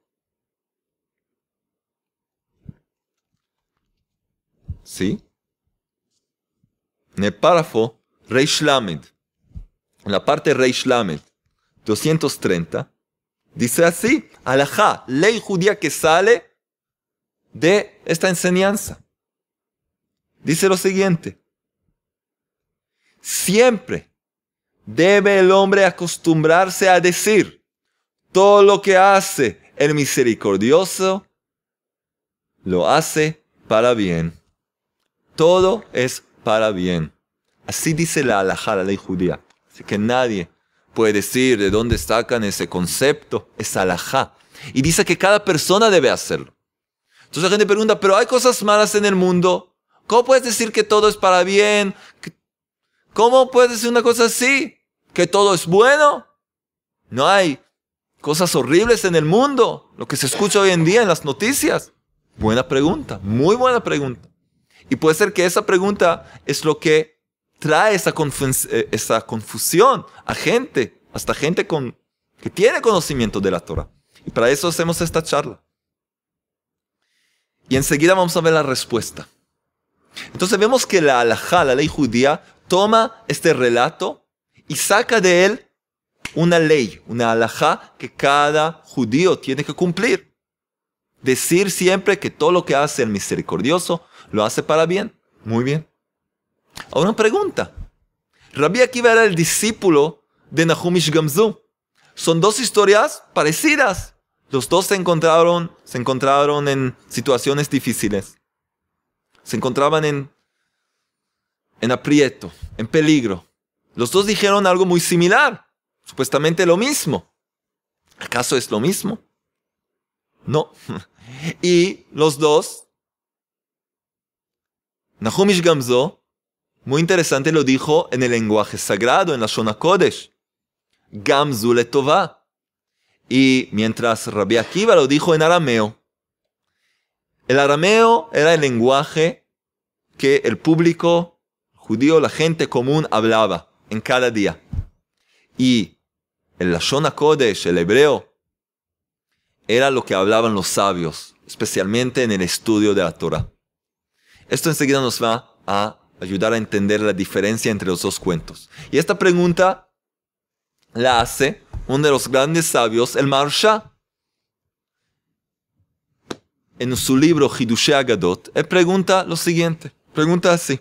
¿sí? En el párrafo Reish Lamed, en la parte Reish Lamed, 230, dice así, alajá, ley judía que sale de esta enseñanza. Dice lo siguiente, siempre debe el hombre acostumbrarse a decir, todo lo que hace el misericordioso, lo hace para bien. Todo es para bien. Así dice la halajá, la ley judía. Así que nadie puede decir de dónde sacan ese concepto, es halajá. Y dice que cada persona debe hacerlo. Entonces la gente pregunta, pero hay cosas malas en el mundo. ¿Cómo puedes decir que todo es para bien? ¿Cómo puedes decir una cosa así? ¿Que todo es bueno? No hay cosas horribles en el mundo, lo que se escucha hoy en día en las noticias. Buena pregunta, muy buena pregunta. Y puede ser que esa pregunta es lo que trae eh, esa, confusión a gente, hasta gente con, que tiene conocimiento de la Torah. Y para eso hacemos esta charla. Y enseguida vamos a ver la respuesta. Entonces vemos que la halajá, la ley judía, toma este relato y saca de él una ley, una halajá que cada judío tiene que cumplir. Decir siempre que todo lo que hace el misericordioso lo hace para bien. Muy bien. Ahora pregunta. Rabbi Akiva era el discípulo de Nahumish Gamzu. Son dos historias parecidas. Los dos se encontraron, se encontraron en situaciones difíciles. Se encontraban en, en aprieto, en peligro. Los dos dijeron algo muy similar, supuestamente lo mismo. ¿Acaso es lo mismo? No. [laughs] y los dos, Nahumish Gamzo muy interesante lo dijo en el lenguaje sagrado, en la Shona Kodesh. Gam le Tova. Y mientras Rabbi Akiva lo dijo en arameo. El arameo era el lenguaje que el público judío, la gente común, hablaba en cada día. Y el Lashon Kodesh, el hebreo, era lo que hablaban los sabios, especialmente en el estudio de la Torah. Esto enseguida nos va a ayudar a entender la diferencia entre los dos cuentos. Y esta pregunta la hace uno de los grandes sabios, el Marsha. En su libro Hidushé Agadot, él pregunta lo siguiente, pregunta así.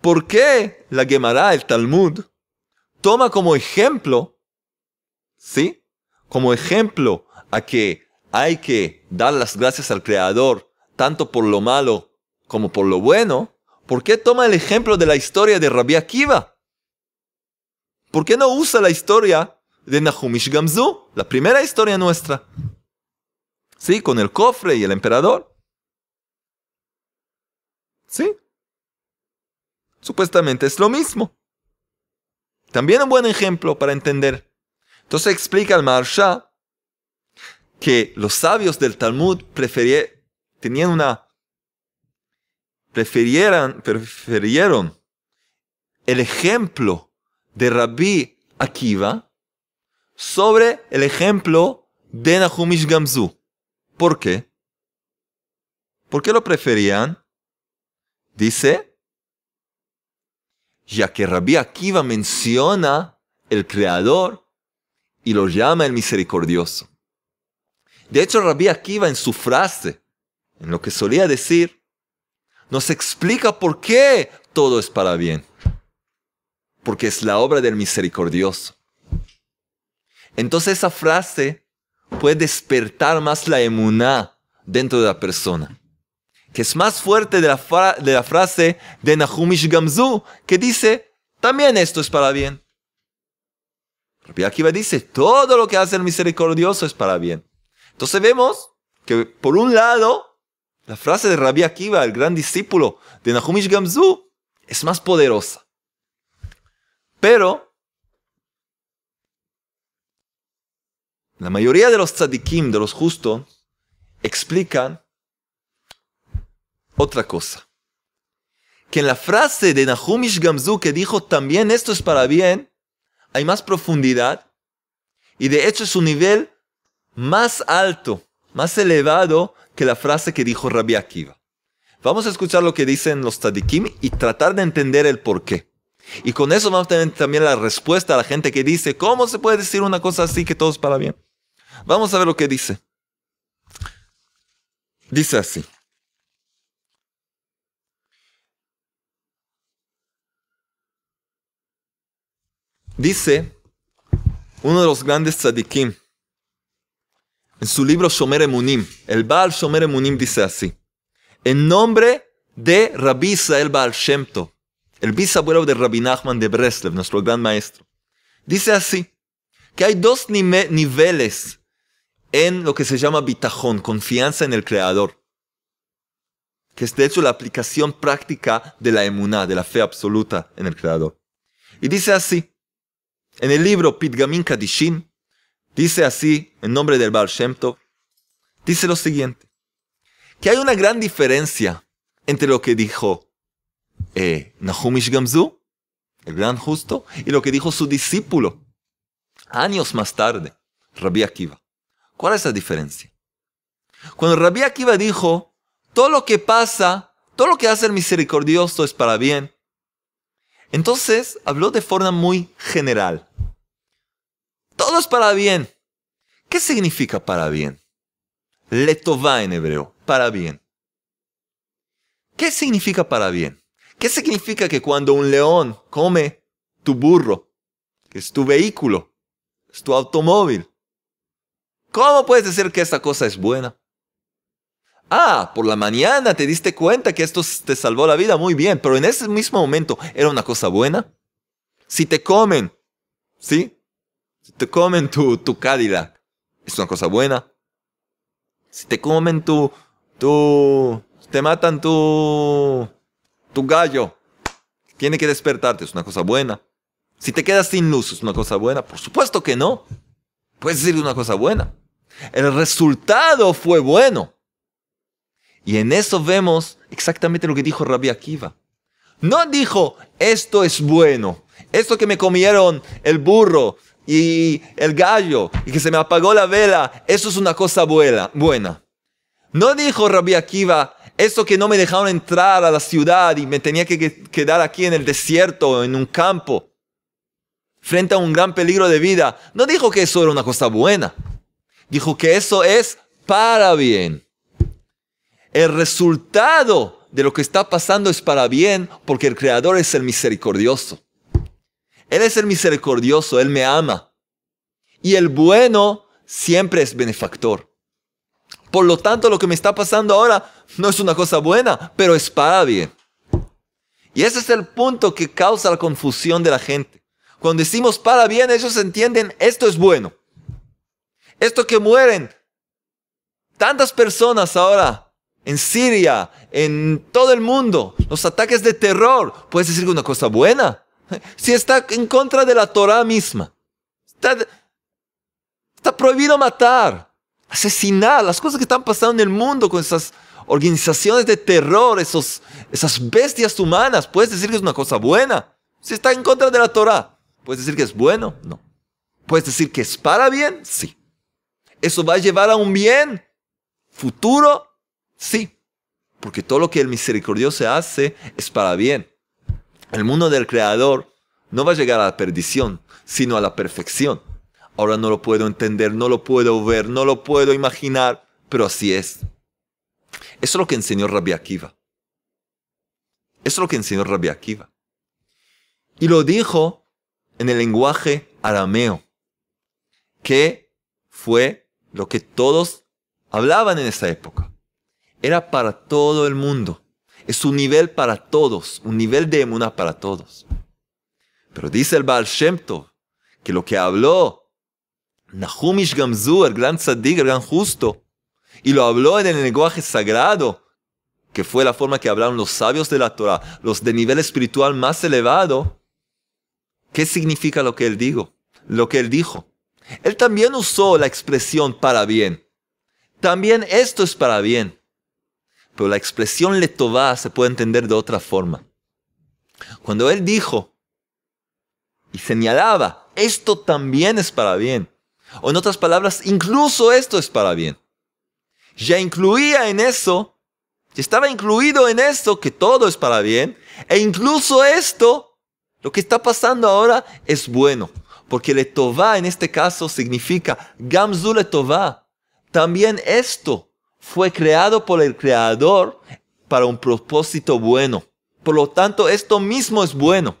¿Por qué la Gemara, el Talmud, toma como ejemplo, ¿sí? Como ejemplo a que hay que dar las gracias al Creador, tanto por lo malo como por lo bueno, ¿por qué toma el ejemplo de la historia de Rabbi Akiva? ¿Por qué no usa la historia de Nahumish Gamzu, la primera historia nuestra? Sí, con el cofre y el emperador. Sí. Supuestamente es lo mismo. También un buen ejemplo para entender. Entonces explica el Maharsha que los sabios del Talmud preferían, tenían una prefirieron el ejemplo de Rabbi Akiva sobre el ejemplo de Nahumish Gamzu. ¿Por qué? ¿Por qué lo preferían? Dice, ya que Rabbi Akiva menciona el Creador y lo llama el misericordioso. De hecho, Rabbi Akiva en su frase, en lo que solía decir, nos explica por qué todo es para bien. Porque es la obra del misericordioso. Entonces esa frase puede despertar más la emuná dentro de la persona. Que es más fuerte de la, de la frase de Nahumish Gamzu, que dice, también esto es para bien. Aquí dice, todo lo que hace el misericordioso es para bien. Entonces vemos que por un lado la frase de Rabbi Akiva, el gran discípulo de Nahumish Gamzu, es más poderosa. Pero la mayoría de los tzadikim, de los justos, explican otra cosa. Que en la frase de Nahumish Gamzu que dijo también esto es para bien, hay más profundidad y de hecho es un nivel más alto más elevado que la frase que dijo Rabbi Akiva. Vamos a escuchar lo que dicen los tadikim y tratar de entender el por qué. Y con eso vamos a tener también la respuesta a la gente que dice, ¿cómo se puede decir una cosa así que todo es para bien? Vamos a ver lo que dice. Dice así. Dice uno de los grandes tzadikim, en su libro Shomer Emunim, el Baal Shomer Emunim dice así. En nombre de Rabbi Israel Baal Shemto, el bisabuelo de Rabbi Nachman de Breslev, nuestro gran maestro. Dice así, que hay dos niveles en lo que se llama bitajón, confianza en el Creador, que es de hecho la aplicación práctica de la emuná, de la fe absoluta en el Creador. Y dice así, en el libro Pitgamin Kadishin, dice así en nombre del Bar Shem dice lo siguiente, que hay una gran diferencia entre lo que dijo eh, Nahumish Gamzu, el gran justo, y lo que dijo su discípulo años más tarde, Rabbi Akiva. ¿Cuál es la diferencia? Cuando Rabbi Akiva dijo, todo lo que pasa, todo lo que hace el misericordioso es para bien, entonces habló de forma muy general para bien. ¿Qué significa para bien? Letová en hebreo, para bien. ¿Qué significa para bien? ¿Qué significa que cuando un león come tu burro, que es tu vehículo, es tu automóvil, ¿cómo puedes decir que esta cosa es buena? Ah, por la mañana te diste cuenta que esto te salvó la vida muy bien, pero en ese mismo momento era una cosa buena. Si te comen, ¿sí? Si te comen tu, tu es una cosa buena. Si te comen tu, tu, te matan tu, tu gallo, tiene que despertarte, es una cosa buena. Si te quedas sin luz, es una cosa buena. Por supuesto que no. Puedes decir una cosa buena. El resultado fue bueno. Y en eso vemos exactamente lo que dijo Rabbi Akiva. No dijo, esto es bueno. Esto que me comieron el burro, y el gallo y que se me apagó la vela, eso es una cosa buena. buena. No dijo Rabbi Akiva, eso que no me dejaron entrar a la ciudad y me tenía que quedar aquí en el desierto, en un campo, frente a un gran peligro de vida. No dijo que eso era una cosa buena. Dijo que eso es para bien. El resultado de lo que está pasando es para bien porque el Creador es el misericordioso. Él es el misericordioso, Él me ama. Y el bueno siempre es benefactor. Por lo tanto, lo que me está pasando ahora no es una cosa buena, pero es para bien. Y ese es el punto que causa la confusión de la gente. Cuando decimos para bien, ellos entienden esto es bueno. Esto que mueren. Tantas personas ahora en Siria, en todo el mundo, los ataques de terror, puedes decir que una cosa buena si está en contra de la Torah misma. Está, prohibido matar, asesinar, las cosas que están pasando en el mundo con esas organizaciones de terror, esos, esas bestias humanas. Puedes decir que es una cosa buena. Si está en contra de la Torah, puedes decir que es bueno. No. Puedes decir que es para bien. Sí. Eso va a llevar a un bien futuro. Sí. Porque todo lo que el misericordioso hace es para bien el mundo del creador no va a llegar a la perdición, sino a la perfección. Ahora no lo puedo entender, no lo puedo ver, no lo puedo imaginar, pero así es. Eso es lo que enseñó Rabbi Akiva. Eso es lo que enseñó Rabbi Akiva. Y lo dijo en el lenguaje arameo, que fue lo que todos hablaban en esa época. Era para todo el mundo. Es un nivel para todos, un nivel de emuna para todos. Pero dice el Baal Shem Tov, que lo que habló Nahum Gamzu, el gran tzadik, el gran justo, y lo habló en el lenguaje sagrado, que fue la forma que hablaron los sabios de la Torah, los de nivel espiritual más elevado. ¿Qué significa lo que él dijo? Lo que él dijo. Él también usó la expresión para bien. También esto es para bien. Pero la expresión letová se puede entender de otra forma. Cuando él dijo y señalaba, esto también es para bien. O en otras palabras, incluso esto es para bien. Ya incluía en eso, ya estaba incluido en esto que todo es para bien. E incluso esto, lo que está pasando ahora, es bueno. Porque letová en este caso significa gamzu letová. También esto fue creado por el Creador para un propósito bueno. Por lo tanto, esto mismo es bueno.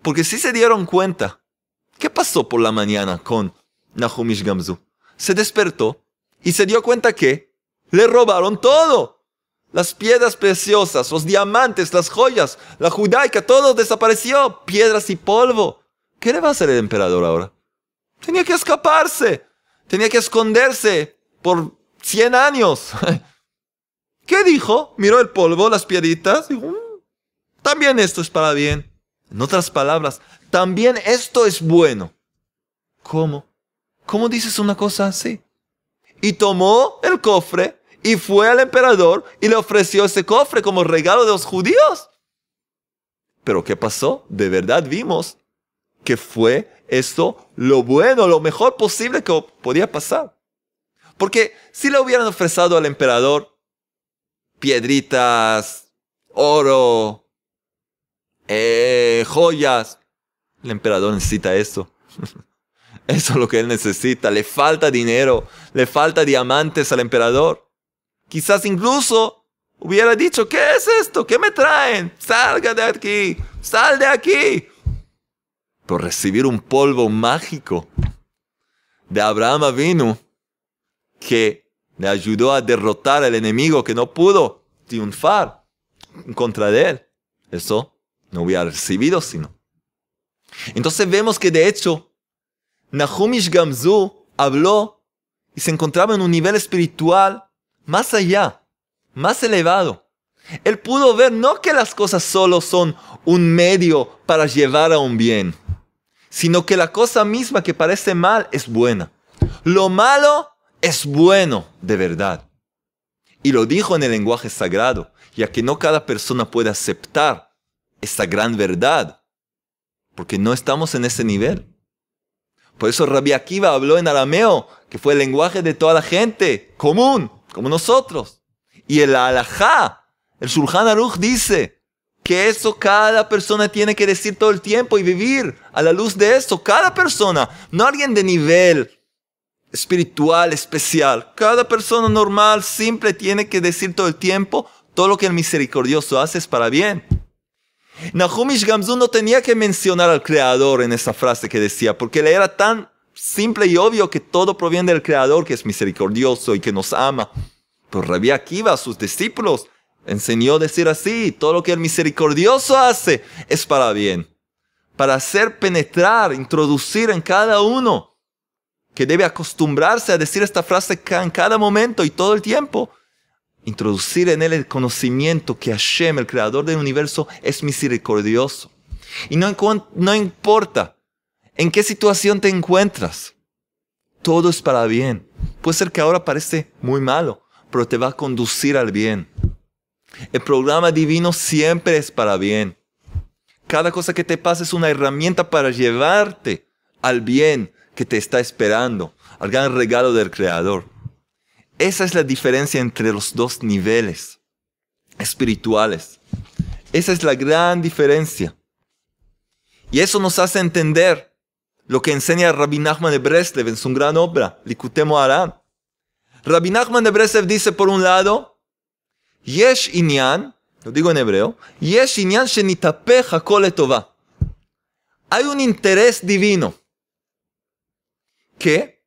Porque si se dieron cuenta, ¿qué pasó por la mañana con Nahumish Gamzu? Se despertó y se dio cuenta que le robaron todo. Las piedras preciosas, los diamantes, las joyas, la judaica, todo desapareció. Piedras y polvo. ¿Qué le va a hacer el emperador ahora? Tenía que escaparse. Tenía que esconderse por 100 años. [laughs] ¿Qué dijo? Miró el polvo, las piedritas. Mm, también esto es para bien. En otras palabras, también esto es bueno. ¿Cómo? ¿Cómo dices una cosa así? Y tomó el cofre y fue al emperador y le ofreció ese cofre como regalo de los judíos. Pero ¿qué pasó? De verdad vimos que fue esto lo bueno, lo mejor posible que podía pasar. Porque si le hubieran ofrecido al emperador piedritas, oro, eh, joyas, el emperador necesita eso. [laughs] Eso es lo que él necesita. Le falta dinero, le falta diamantes al emperador. Quizás incluso hubiera dicho, ¿qué es esto? ¿Qué me traen? Salga de aquí, sal de aquí. Por recibir un polvo mágico de Abraham vino que le ayudó a derrotar al enemigo que no pudo triunfar contra él. Eso no hubiera recibido sino. Entonces vemos que de hecho, Nahumish Gamzu habló y se encontraba en un nivel espiritual más allá, más elevado. Él pudo ver no que las cosas solo son un medio para llevar a un bien, sino que la cosa misma que parece mal es buena. Lo malo es bueno de verdad. Y lo dijo en el lenguaje sagrado, ya que no cada persona puede aceptar esta gran verdad, porque no estamos en ese nivel. Por eso Rabbi Akiva habló en arameo, que fue el lenguaje de toda la gente, común, como nosotros. Y el alajá, el Shulchan Aruch dice que eso cada persona tiene que decir todo el tiempo y vivir a la luz de eso, cada persona, no alguien de nivel espiritual especial. Cada persona normal, simple, tiene que decir todo el tiempo, todo lo que el misericordioso hace es para bien. ...Nahumish gamzu no tenía que mencionar al Creador en esa frase que decía, porque le era tan simple y obvio que todo proviene del Creador, que es misericordioso y que nos ama. Pero Rabbi Akiva, sus discípulos, enseñó a decir así, todo lo que el misericordioso hace es para bien, para hacer penetrar, introducir en cada uno que debe acostumbrarse a decir esta frase en cada momento y todo el tiempo. Introducir en él el conocimiento que Hashem, el creador del universo, es misericordioso. Y no, importa en qué situación te encuentras, todo es para bien. Puede ser que ahora parece muy malo, pero te va a conducir al bien. El programa divino siempre es para bien. Cada cosa que te pase es una herramienta para llevarte al bien, que te está esperando, al gran regalo del Creador. Esa es la diferencia entre los dos niveles espirituales. Esa es la gran diferencia. Y eso nos hace entender lo que enseña Rabbi Nachman de Breslev en su gran obra, Likutemo Aram. Rabbi Nachman de Breslev dice, por un lado, Yesh Inyan, lo digo en hebreo, Yesh Inyan Shenitapeh Hakol Hay un interés divino que,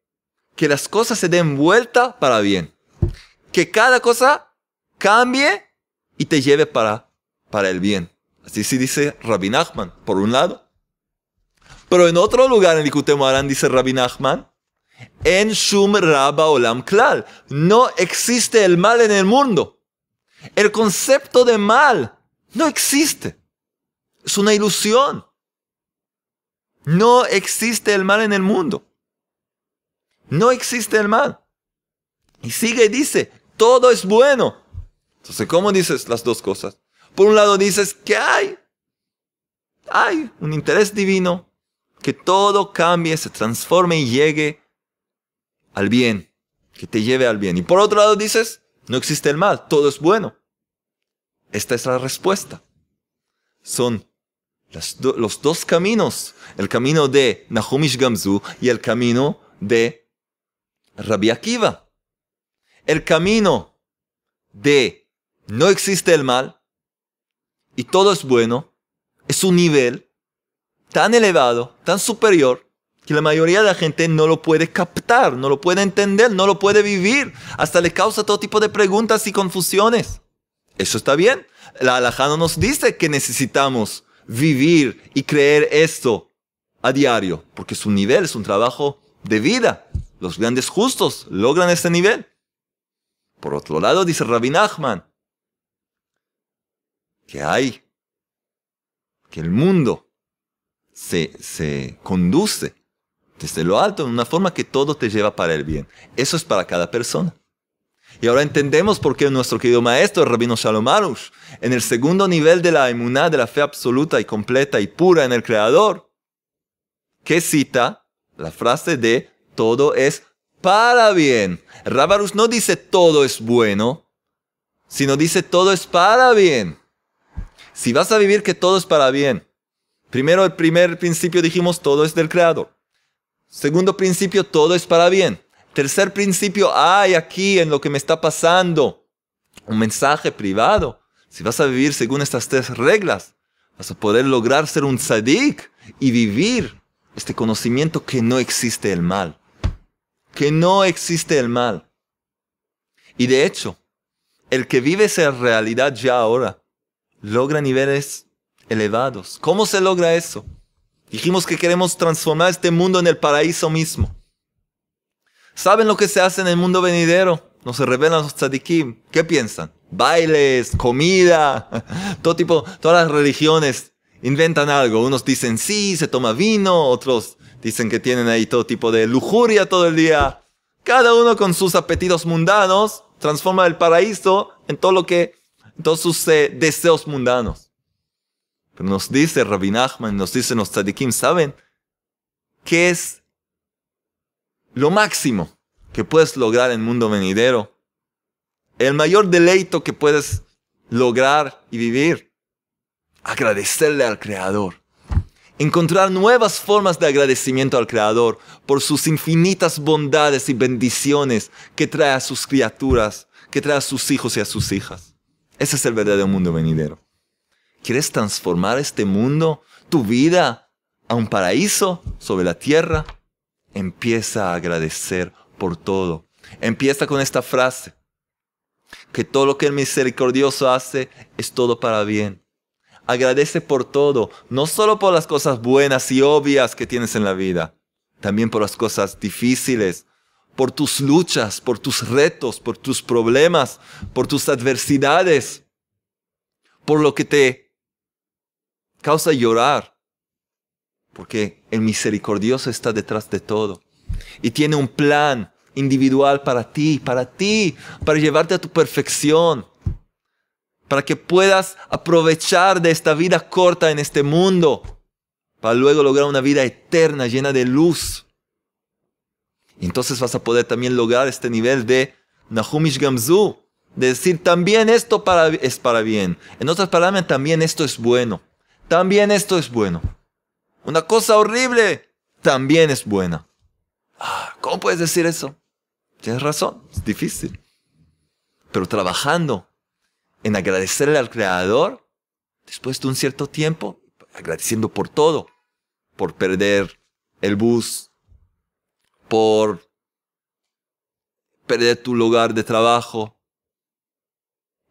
que las cosas se den vuelta para bien. Que cada cosa cambie y te lleve para, para el bien. Así sí dice Rabbi Nachman, por un lado. Pero en otro lugar en Likutei Moharan dice Rabbi Nachman, en Shum Rabba Olam Klal, no existe el mal en el mundo. El concepto de mal no existe. Es una ilusión. No existe el mal en el mundo. No existe el mal. Y sigue y dice, todo es bueno. Entonces, ¿cómo dices las dos cosas? Por un lado dices que hay, hay un interés divino, que todo cambie, se transforme y llegue al bien, que te lleve al bien. Y por otro lado dices, no existe el mal, todo es bueno. Esta es la respuesta. Son los dos caminos, el camino de Nahumish Gamzu y el camino de Rabia Kiva. El camino de no existe el mal y todo es bueno es un nivel tan elevado, tan superior, que la mayoría de la gente no lo puede captar, no lo puede entender, no lo puede vivir. Hasta le causa todo tipo de preguntas y confusiones. Eso está bien. La alajano nos dice que necesitamos vivir y creer esto a diario, porque es un nivel, es un trabajo de vida. Los grandes justos logran este nivel. Por otro lado, dice Rabbi Nachman, que hay, que el mundo se, conduce desde lo alto en una forma que todo te lleva para el bien. Eso es para cada persona. Y ahora entendemos por qué nuestro querido maestro, el Rabino Shalom en el segundo nivel de la emuná, de la fe absoluta y completa y pura en el Creador, que cita la frase de todo es para bien. Rábaros no dice todo es bueno, sino dice todo es para bien. Si vas a vivir que todo es para bien, primero el primer principio dijimos todo es del Creador. Segundo principio, todo es para bien. Tercer principio, hay aquí en lo que me está pasando un mensaje privado. Si vas a vivir según estas tres reglas, vas a poder lograr ser un tzadik y vivir este conocimiento que no existe el mal que no existe el mal. Y de hecho, el que vive esa realidad ya ahora logra niveles elevados. ¿Cómo se logra eso? Dijimos que queremos transformar este mundo en el paraíso mismo. ¿Saben lo que se hace en el mundo venidero? Nos revelan los tzadikim. ¿Qué piensan? Bailes, comida, [laughs] todo tipo, todas las religiones inventan algo. Unos dicen sí, se toma vino, otros Dicen que tienen ahí todo tipo de lujuria todo el día. Cada uno con sus apetitos mundanos transforma el paraíso en todo lo que, en todos sus eh, deseos mundanos. Pero nos dice Rabbi nos dicen los tzadikim, ¿saben? ¿Qué es lo máximo que puedes lograr en el mundo venidero? El mayor deleito que puedes lograr y vivir. Agradecerle al Creador encontrar nuevas formas de agradecimiento al Creador por sus infinitas bondades y bendiciones que trae a sus criaturas, que trae a sus hijos y a sus hijas. Ese es el verdadero mundo venidero. ¿Quieres transformar este mundo, tu vida, a un paraíso sobre la tierra? Empieza a agradecer por todo. Empieza con esta frase, que todo lo que el misericordioso hace es todo para bien. Agradece por todo, no solo por las cosas buenas y obvias que tienes en la vida, también por las cosas difíciles, por tus luchas, por tus retos, por tus problemas, por tus adversidades, por lo que te causa llorar, porque el misericordioso está detrás de todo y tiene un plan individual para ti, para ti, para llevarte a tu perfección, para que puedas aprovechar de esta vida corta en este mundo, para luego lograr una vida eterna llena de luz. Y entonces vas a poder también lograr este nivel de Nahumish Gamzu, de decir también esto es para bien. En otras palabras, también esto es bueno. También esto es bueno. Una cosa horrible también es buena. Ah, ¿Cómo puedes decir eso? Tienes razón, es difícil. Pero trabajando en agradecerle al Creador después de un cierto tiempo, agradeciendo por todo, por perder el bus, por perder tu lugar de trabajo,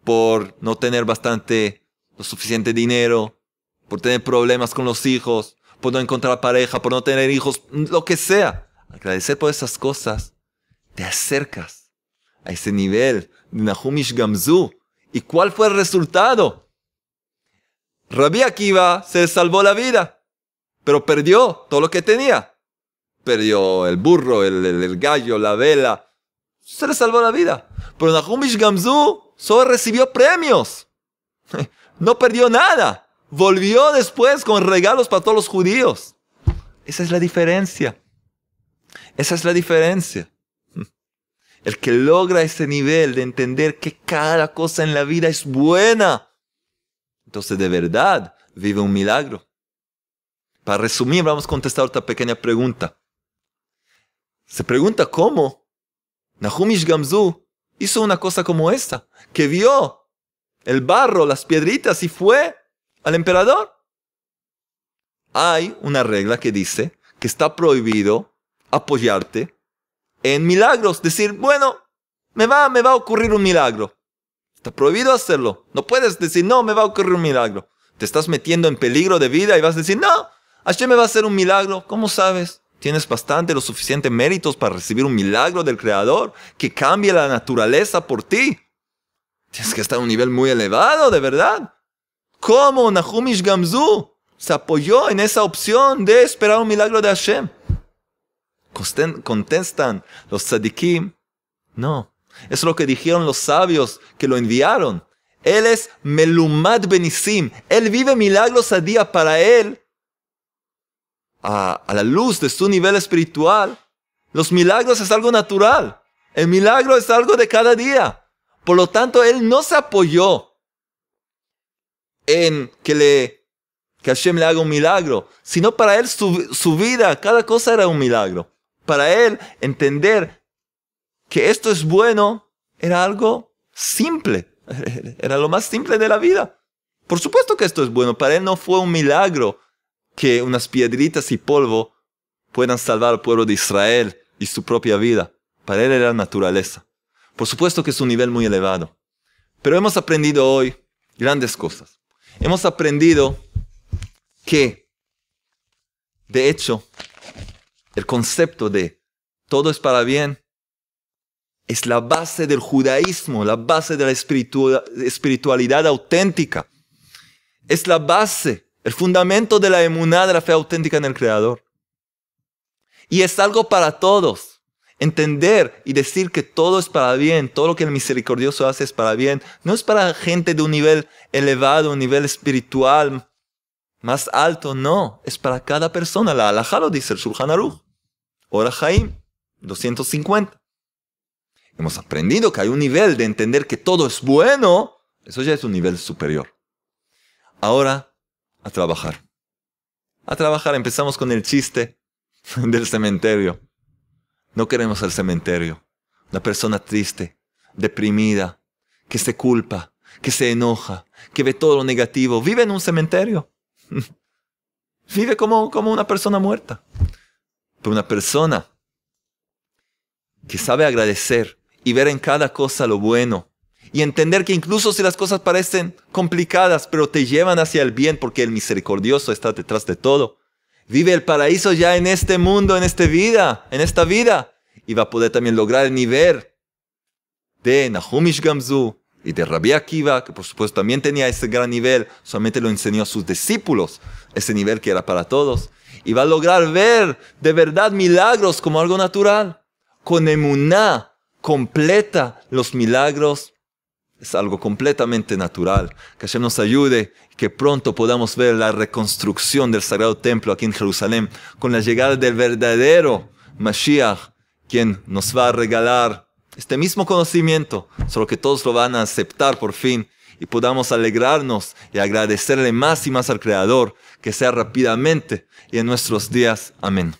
por no tener bastante, lo suficiente dinero, por tener problemas con los hijos, por no encontrar pareja, por no tener hijos, lo que sea. Agradecer por esas cosas, te acercas a ese nivel de Nahumish Gamzu, ¿Y cuál fue el resultado? Rabí Akiva se salvó la vida, pero perdió todo lo que tenía. Perdió el burro, el, gallo, la vela. Se le salvó la vida. Pero Nahumish Gamzu solo recibió premios. [laughs] No perdió nada. Volvió después con regalos para todos los judíos. Esa es la diferencia. Esa es la diferencia. El que logra ese nivel de entender que cada cosa en la vida es buena, entonces de verdad vive un milagro. Para resumir, vamos a contestar otra pequeña pregunta. Se pregunta cómo Nahumish Gamzu hizo una cosa como esta, que vio el barro, las piedritas y fue al emperador. Hay una regla que dice que está prohibido apoyarte en milagros, decir, bueno, me va, me va a ocurrir un milagro. Está prohibido hacerlo. No puedes decir, no, me va a ocurrir un milagro. Te estás metiendo en peligro de vida y vas a decir, no, Hashem me va a hacer un milagro. ¿Cómo sabes? Tienes bastante, los suficientes méritos para recibir un milagro del Creador que cambie la naturaleza por ti. Tienes que estar a un nivel muy elevado, de verdad. ¿Cómo Nahumish Gamzu se apoyó en esa opción de esperar un milagro de Hashem? contestan los tzadikim. No, es lo que dijeron los sabios que lo enviaron. Él es Melumad Benisim. Él vive milagros a día para él. A, la luz de su nivel espiritual, los milagros es algo natural. El milagro es algo de cada día. Por lo tanto, él no se apoyó en que le que Hashem le haga un milagro, sino para él su vida, cada cosa era un milagro. Para él, entender que esto es bueno era algo simple, [laughs] era lo más simple de la vida. Por supuesto que esto es bueno, para él no fue un milagro que unas piedritas y polvo puedan salvar al pueblo de Israel y su propia vida. Para él era naturaleza. Por supuesto que es un nivel muy elevado. Pero hemos aprendido hoy grandes cosas. Hemos aprendido que, de hecho, el concepto de todo es para bien, es la base del judaísmo, la base de la espiritualidad auténtica. Es la base, el fundamento de la emunidad de la fe auténtica en el Creador. Y es algo para todos. Entender y decir que todo es para bien, todo lo que el misericordioso hace es para bien, no es para gente de un nivel elevado, un nivel espiritual más alto, no, es para cada persona. La halajá dice el Shulchan Aruch, Ora Jaim 250. Hemos aprendido que hay un nivel de entender que todo es bueno, eso ya es un nivel superior. Ahora, a trabajar. A trabajar, empezamos con el chiste [laughs] del cementerio. No queremos el cementerio. Una persona triste, deprimida, que se culpa, que se enoja, que ve todo lo negativo, vive en un cementerio. [laughs] Vive como, como una persona muerta. Pero una persona que sabe agradecer y ver en cada cosa lo bueno. Y entender que incluso si las cosas parecen complicadas, pero te llevan hacia el bien porque el misericordioso está detrás de todo. Vive el paraíso ya en este mundo, en esta vida, en esta vida. Y va a poder también lograr el nivel de Nahumish Gamzu, y de Rabbi Akiva, que por supuesto también tenía ese gran nivel, solamente lo enseñó a sus discípulos, ese nivel que era para todos, y va a lograr ver de verdad milagros como algo natural. Con emuná completa los milagros. Es algo completamente natural. Que Hashem nos ayude, que pronto podamos ver la reconstrucción del Sagrado Templo aquí en Jerusalén, con la llegada del verdadero Mashiach, quien nos va a regalar este mismo conocimiento, solo que todos lo van a aceptar por fin y podamos alegrarnos y agradecerle más y más al Creador, que sea rápidamente y en nuestros días. Amén.